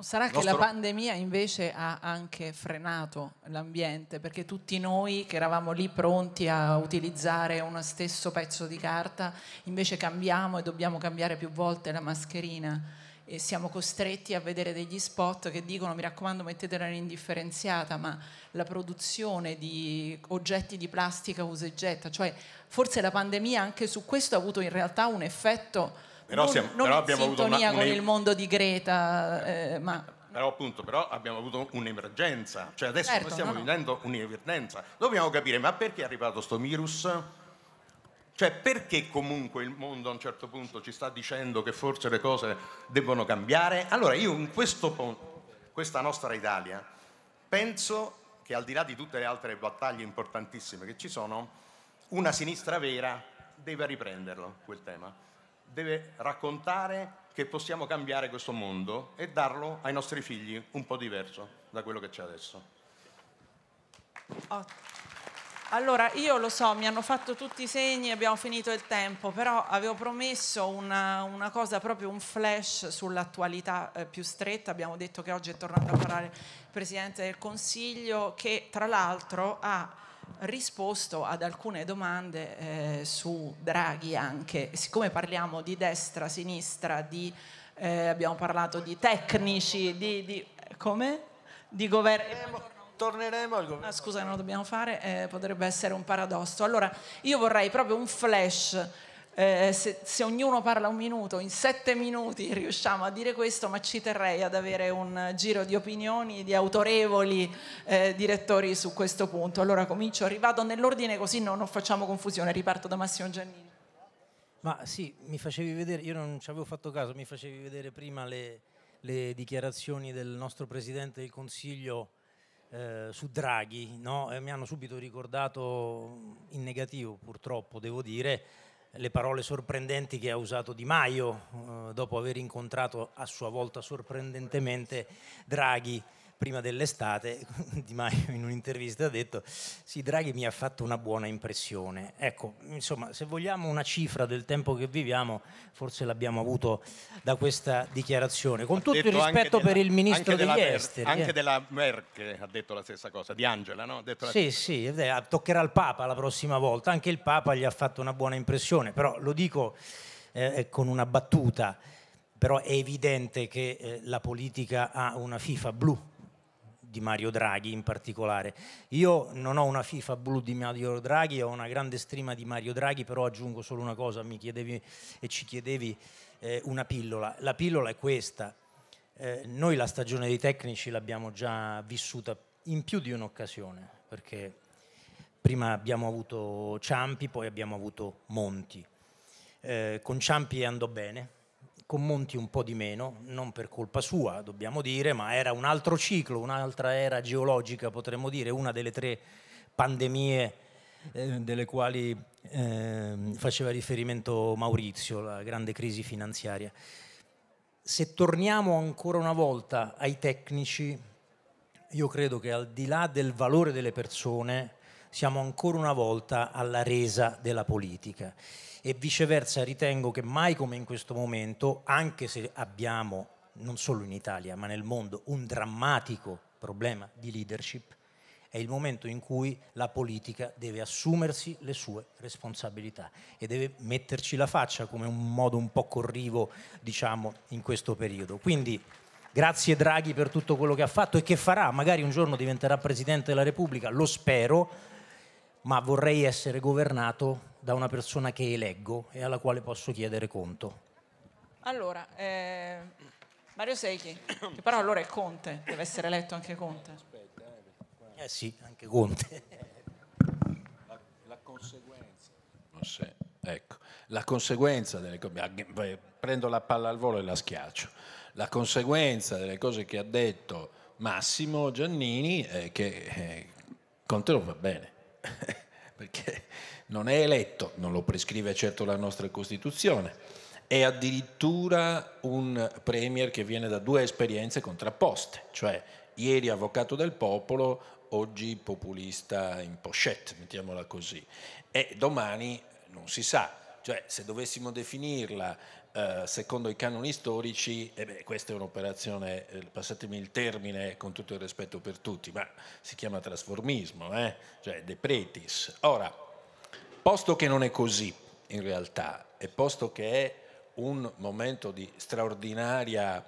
Sarà che la pandemia invece ha anche frenato l'ambiente, perché tutti noi che eravamo lì pronti a utilizzare uno stesso pezzo di carta, invece cambiamo e dobbiamo cambiare più volte la mascherina e siamo costretti a vedere degli spot che dicono mi raccomando mettetela in indifferenziata, ma la produzione di oggetti di plastica usa e getta, cioè forse la pandemia anche su questo ha avuto in realtà un effetto però, non, siamo, non però abbiamo avuto una, una... con il mondo di Greta, eh, ma... Però appunto, però abbiamo avuto un'emergenza, cioè adesso certo, stiamo no, vivendo no. un'emergenza. Dobbiamo capire, ma perché è arrivato questo virus? Cioè, perché comunque il mondo a un certo punto ci sta dicendo che forse le cose devono cambiare? Allora, io in questo, punto questa nostra Italia penso che al di là di tutte le altre battaglie importantissime che ci sono, una sinistra vera deve riprenderlo quel tema deve raccontare che possiamo cambiare questo mondo e darlo ai nostri figli un po' diverso da quello che c'è adesso. Ottimo. Allora, io lo so, mi hanno fatto tutti i segni, abbiamo finito il tempo, però avevo promesso una, una cosa, proprio un flash sull'attualità eh, più stretta. Abbiamo detto che oggi è tornato a parlare il Presidente del Consiglio, che tra l'altro ha risposto ad alcune domande eh, su Draghi anche. Siccome parliamo di destra, sinistra, di, eh, abbiamo parlato di tecnici, di, di come? Di governo torneremo al governo. Ah, scusa, non lo dobbiamo fare, eh, potrebbe essere un paradosso. Allora, io vorrei proprio un flash eh, se, se, ognuno parla un minuto, in sette minuti riusciamo a dire questo, ma ci terrei ad avere un giro di opinioni di autorevoli eh, direttori su questo punto. Allora comincio, arrivato nell'ordine così non, non facciamo confusione, riparto da Massimo Giannini. Ma sì, mi facevi vedere, io non ci avevo fatto caso, mi facevi vedere prima le, le dichiarazioni del nostro Presidente del Consiglio eh, su Draghi, no? mi hanno subito ricordato in negativo purtroppo, devo dire, le parole sorprendenti che ha usato Di Maio eh, dopo aver incontrato a sua volta sorprendentemente Draghi prima dell'estate Di Maio in un'intervista ha detto sì Draghi mi ha fatto una buona impressione. Ecco, insomma, se vogliamo una cifra del tempo che viviamo, forse l'abbiamo avuto da questa dichiarazione. Con ha tutto il rispetto della, per il ministro degli della, esteri. Anche eh. della Merkel ha detto la stessa cosa, di Angela, no? sì, sì, eh, toccherà il Papa la prossima volta. Anche il Papa gli ha fatto una buona impressione, però lo dico eh, eh con una battuta però è evidente che eh, la politica ha una FIFA blu, di Mario Draghi in particolare. Io non ho una FIFA blu di Mario Draghi, ho una grande strima di Mario Draghi, però aggiungo solo una cosa, mi chiedevi e ci chiedevi eh, una pillola. La pillola è questa. Eh, noi la stagione dei tecnici l'abbiamo già vissuta in più di un'occasione, perché prima abbiamo avuto Ciampi, poi abbiamo avuto Monti. Eh, con Ciampi andò bene, con Monti un po' di meno, non per colpa sua, dobbiamo dire, ma era un altro ciclo, un'altra era geologica, potremmo dire, una delle tre pandemie eh, delle quali eh, faceva riferimento Maurizio, la grande crisi finanziaria. Se torniamo ancora una volta ai tecnici, io credo che al di là del valore delle persone, siamo ancora una volta alla resa della politica e viceversa ritengo che mai come in questo momento, anche se abbiamo non solo in Italia ma nel mondo un drammatico problema di leadership, è il momento in cui la politica deve assumersi le sue responsabilità e deve metterci la faccia come un modo un po' corrivo, diciamo, in questo periodo. Quindi grazie Draghi per tutto quello che ha fatto e che farà, magari un giorno diventerà Presidente della Repubblica, lo spero, ma vorrei essere governato da una persona che eleggo e alla quale posso chiedere conto? Allora, eh, Mario Secchi, che però allora è Conte, deve essere eletto anche Conte. Aspetta, eh, sì, anche Conte. La, la conseguenza. Non se, ecco, la conseguenza delle cose, prendo la palla al volo e la schiaccio. La conseguenza delle cose che ha detto Massimo Giannini è che eh, Conte non va bene, perché non è eletto, non lo prescrive certo la nostra Costituzione, è addirittura un Premier che viene da due esperienze contrapposte, cioè ieri avvocato del popolo, oggi populista in pochette, mettiamola così, e domani non si sa. Cioè, se dovessimo definirla eh, secondo i canoni storici, eh beh, questa è un'operazione, eh, passatemi il termine con tutto il rispetto per tutti, ma si chiama trasformismo, eh? cioè depretis. Ora, Posto che non è così in realtà e posto che è un momento di straordinaria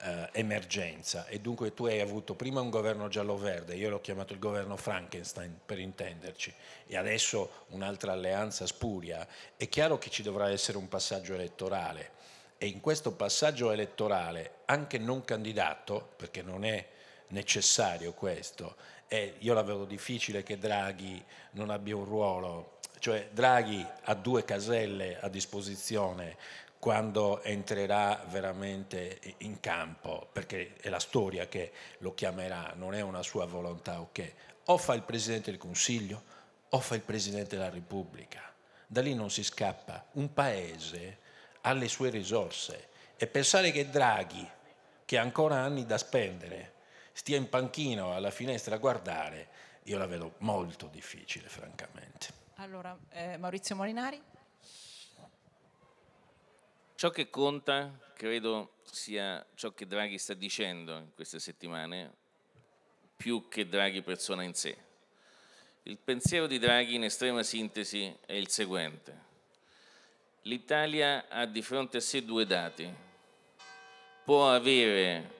eh, emergenza e dunque tu hai avuto prima un governo giallo-verde, io l'ho chiamato il governo Frankenstein per intenderci, e adesso un'altra alleanza spuria, è chiaro che ci dovrà essere un passaggio elettorale e in questo passaggio elettorale anche non candidato, perché non è necessario questo, io la vedo difficile che Draghi non abbia un ruolo cioè Draghi ha due caselle a disposizione quando entrerà veramente in campo, perché è la storia che lo chiamerà, non è una sua volontà o okay. che, o fa il Presidente del Consiglio o fa il Presidente della Repubblica. Da lì non si scappa. Un paese ha le sue risorse e pensare che Draghi, che ha ancora anni da spendere, stia in panchino alla finestra a guardare, io la vedo molto difficile, francamente. Allora, eh, Maurizio Molinari. Ciò che conta, credo, sia ciò che Draghi sta dicendo in queste settimane, più che Draghi persona in sé. Il pensiero di Draghi, in estrema sintesi, è il seguente. L'Italia ha di fronte a sé due dati. Può avere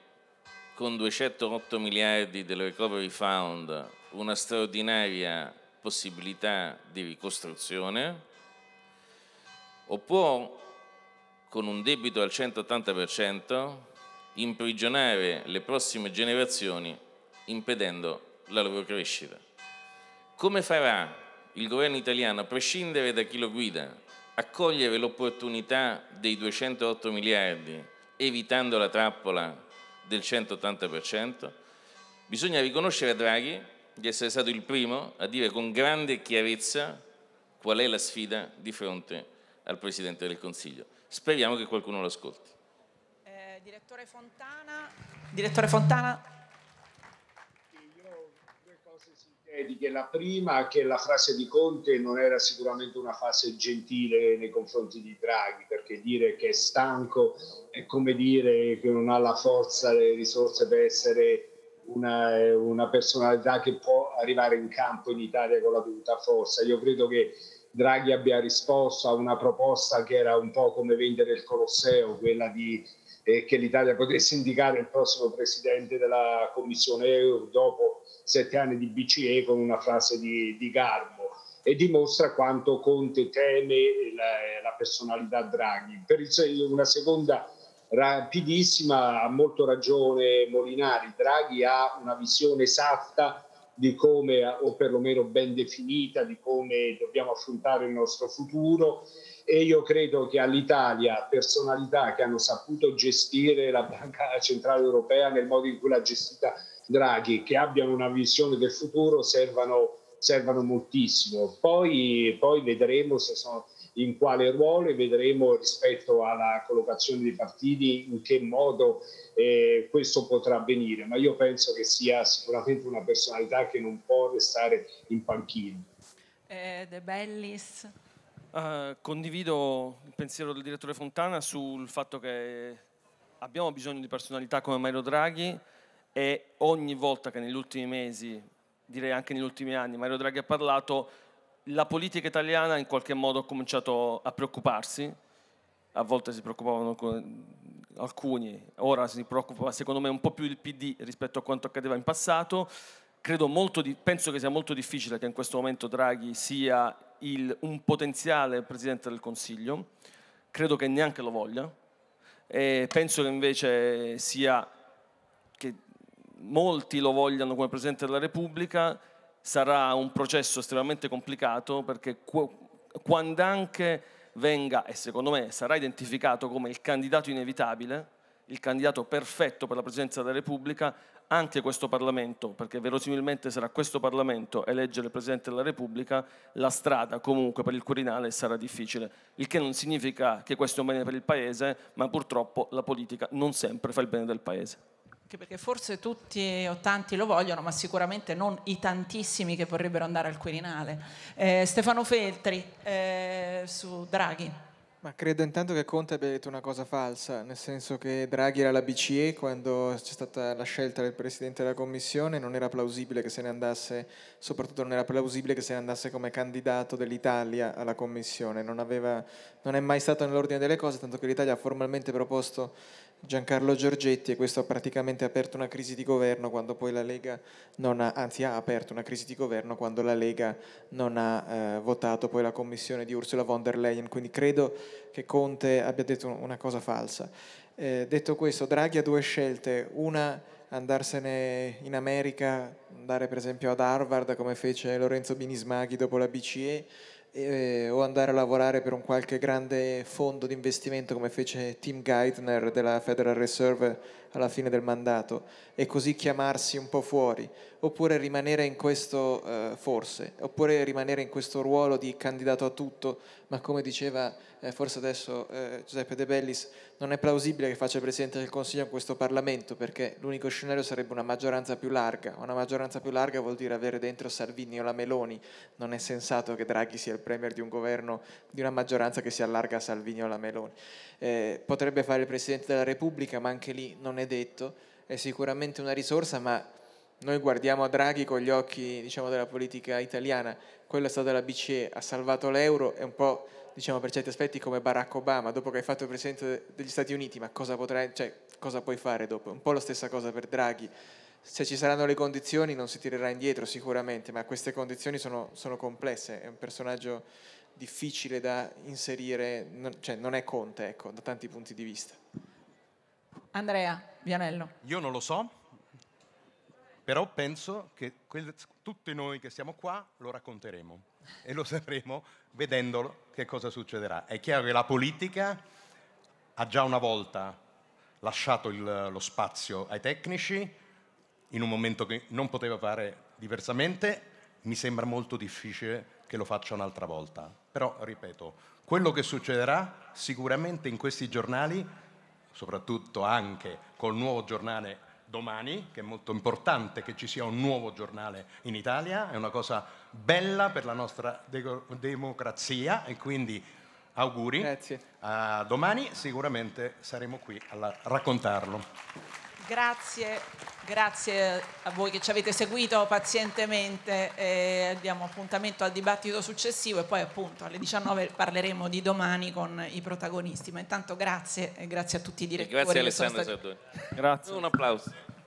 con 208 miliardi del recovery fund una straordinaria possibilità di ricostruzione o può, con un debito al 180%, imprigionare le prossime generazioni impedendo la loro crescita. Come farà il governo italiano, a prescindere da chi lo guida, a cogliere l'opportunità dei 208 miliardi evitando la trappola del 180%? Bisogna riconoscere a Draghi di essere stato il primo a dire con grande chiarezza qual è la sfida di fronte al Presidente del Consiglio. Speriamo che qualcuno lo ascolti. Eh, direttore Fontana. Direttore Fontana sintetiche. La prima che la frase di Conte non era sicuramente una frase gentile nei confronti di Draghi, perché dire che è stanco è come dire che non ha la forza, e le risorse per essere una, una, personalità che può arrivare in campo in Italia con la dovuta forza. Io credo che Draghi abbia risposto a una proposta che era un po' come vendere il Colosseo, quella di eh, che l'Italia potesse indicare il prossimo presidente della Commissione Euro dopo sette anni di BCE con una frase di, di garbo e dimostra quanto Conte teme la, la personalità Draghi. Per il, una seconda rapidissima, ha molto ragione Molinari, Draghi ha una visione esatta di come, o perlomeno ben definita, di come dobbiamo affrontare il nostro futuro e io credo che all'Italia personalità che hanno saputo gestire la Banca Centrale Europea nel modo in cui l'ha gestita Draghi, che abbiano una visione del futuro, servano, servano moltissimo. Poi, poi vedremo se sono in quale ruolo e vedremo rispetto alla collocazione dei partiti in che modo eh, questo potrà avvenire, ma io penso che sia sicuramente una personalità che non può restare in panchina. Eh, De Bellis. Uh, condivido il pensiero del direttore Fontana sul fatto che abbiamo bisogno di personalità come Mario Draghi e ogni volta che negli ultimi mesi, direi anche negli ultimi anni, Mario Draghi ha parlato la politica italiana in qualche modo ha cominciato a preoccuparsi, a volte si preoccupavano alcuni, ora si preoccupa secondo me un po' più il PD rispetto a quanto accadeva in passato, di, penso che sia molto difficile che in questo momento Draghi sia il, un potenziale Presidente del Consiglio, credo che neanche lo voglia, e penso che invece sia che molti lo vogliano come Presidente della Repubblica, sarà un processo estremamente complicato perché quando anche venga, e secondo me sarà identificato come il candidato inevitabile, il candidato perfetto per la presidenza della Repubblica, anche questo Parlamento, perché verosimilmente sarà questo Parlamento a eleggere il Presidente della Repubblica, la strada comunque per il Quirinale sarà difficile, il che non significa che questo è un bene per il Paese, ma purtroppo la politica non sempre fa il bene del Paese. Anche perché forse tutti o tanti lo vogliono, ma sicuramente non i tantissimi che vorrebbero andare al Quirinale. Eh, Stefano Feltri, eh, su Draghi. Ma credo intanto che Conte abbia detto una cosa falsa, nel senso che Draghi era alla BCE quando c'è stata la scelta del Presidente della Commissione, non era plausibile che se ne andasse, soprattutto non era plausibile che se ne andasse come candidato dell'Italia alla Commissione, non aveva non è mai stato nell'ordine delle cose, tanto che l'Italia ha formalmente proposto Giancarlo Giorgetti e questo ha praticamente aperto una crisi di governo quando poi la Lega non ha, anzi ha aperto una crisi di governo quando la Lega non ha eh, votato poi la commissione di Ursula von der Leyen, quindi credo che Conte abbia detto una cosa falsa. Eh, detto questo, Draghi ha due scelte, una andarsene in America, andare per esempio ad Harvard come fece Lorenzo Binismaghi dopo la BCE, eh, o andare a lavorare per un qualche grande fondo di investimento come fece Tim Geithner della Federal Reserve alla fine del mandato e così chiamarsi un po' fuori, oppure rimanere in questo eh, forse, oppure rimanere in questo ruolo di candidato a tutto, ma come diceva eh, forse adesso eh, Giuseppe De Bellis, non è plausibile che faccia il Presidente del Consiglio in questo Parlamento perché l'unico scenario sarebbe una maggioranza più larga. Una maggioranza più larga vuol dire avere dentro Salvini o la Meloni. Non è sensato che Draghi sia il Premier di un governo, di una maggioranza che si allarga a Salvini o la Meloni. Eh, potrebbe fare il Presidente della Repubblica, ma anche lì non è detto. È sicuramente una risorsa, ma noi guardiamo a Draghi con gli occhi diciamo, della politica italiana. Quella è stata la BCE, ha salvato l'euro è un po' diciamo per certi aspetti come Barack Obama, dopo che hai fatto il Presidente degli Stati Uniti, ma cosa, potrai, cioè, cosa puoi fare dopo? Un po' la stessa cosa per Draghi. Se ci saranno le condizioni non si tirerà indietro sicuramente, ma queste condizioni sono, sono complesse, è un personaggio difficile da inserire, non, cioè non è Conte, ecco, da tanti punti di vista. Andrea Vianello. Io non lo so, però penso che quel, tutti noi che siamo qua lo racconteremo e lo sapremo vedendolo che cosa succederà. È chiaro che la politica ha già una volta lasciato il, lo spazio ai tecnici in un momento che non poteva fare diversamente, mi sembra molto difficile che lo faccia un'altra volta. Però, ripeto, quello che succederà sicuramente in questi giornali, soprattutto anche col nuovo giornale domani, che è molto importante che ci sia un nuovo giornale in Italia, è una cosa bella per la nostra de- democrazia e quindi auguri. Grazie. Uh, domani sicuramente saremo qui a raccontarlo. Grazie. Grazie a voi che ci avete seguito pazientemente, eh, diamo appuntamento al dibattito successivo e poi appunto alle 19 parleremo di domani con i protagonisti, ma intanto grazie grazie a tutti i direttori. E grazie Alessandro stati... Sardoni. Grazie. Un applauso.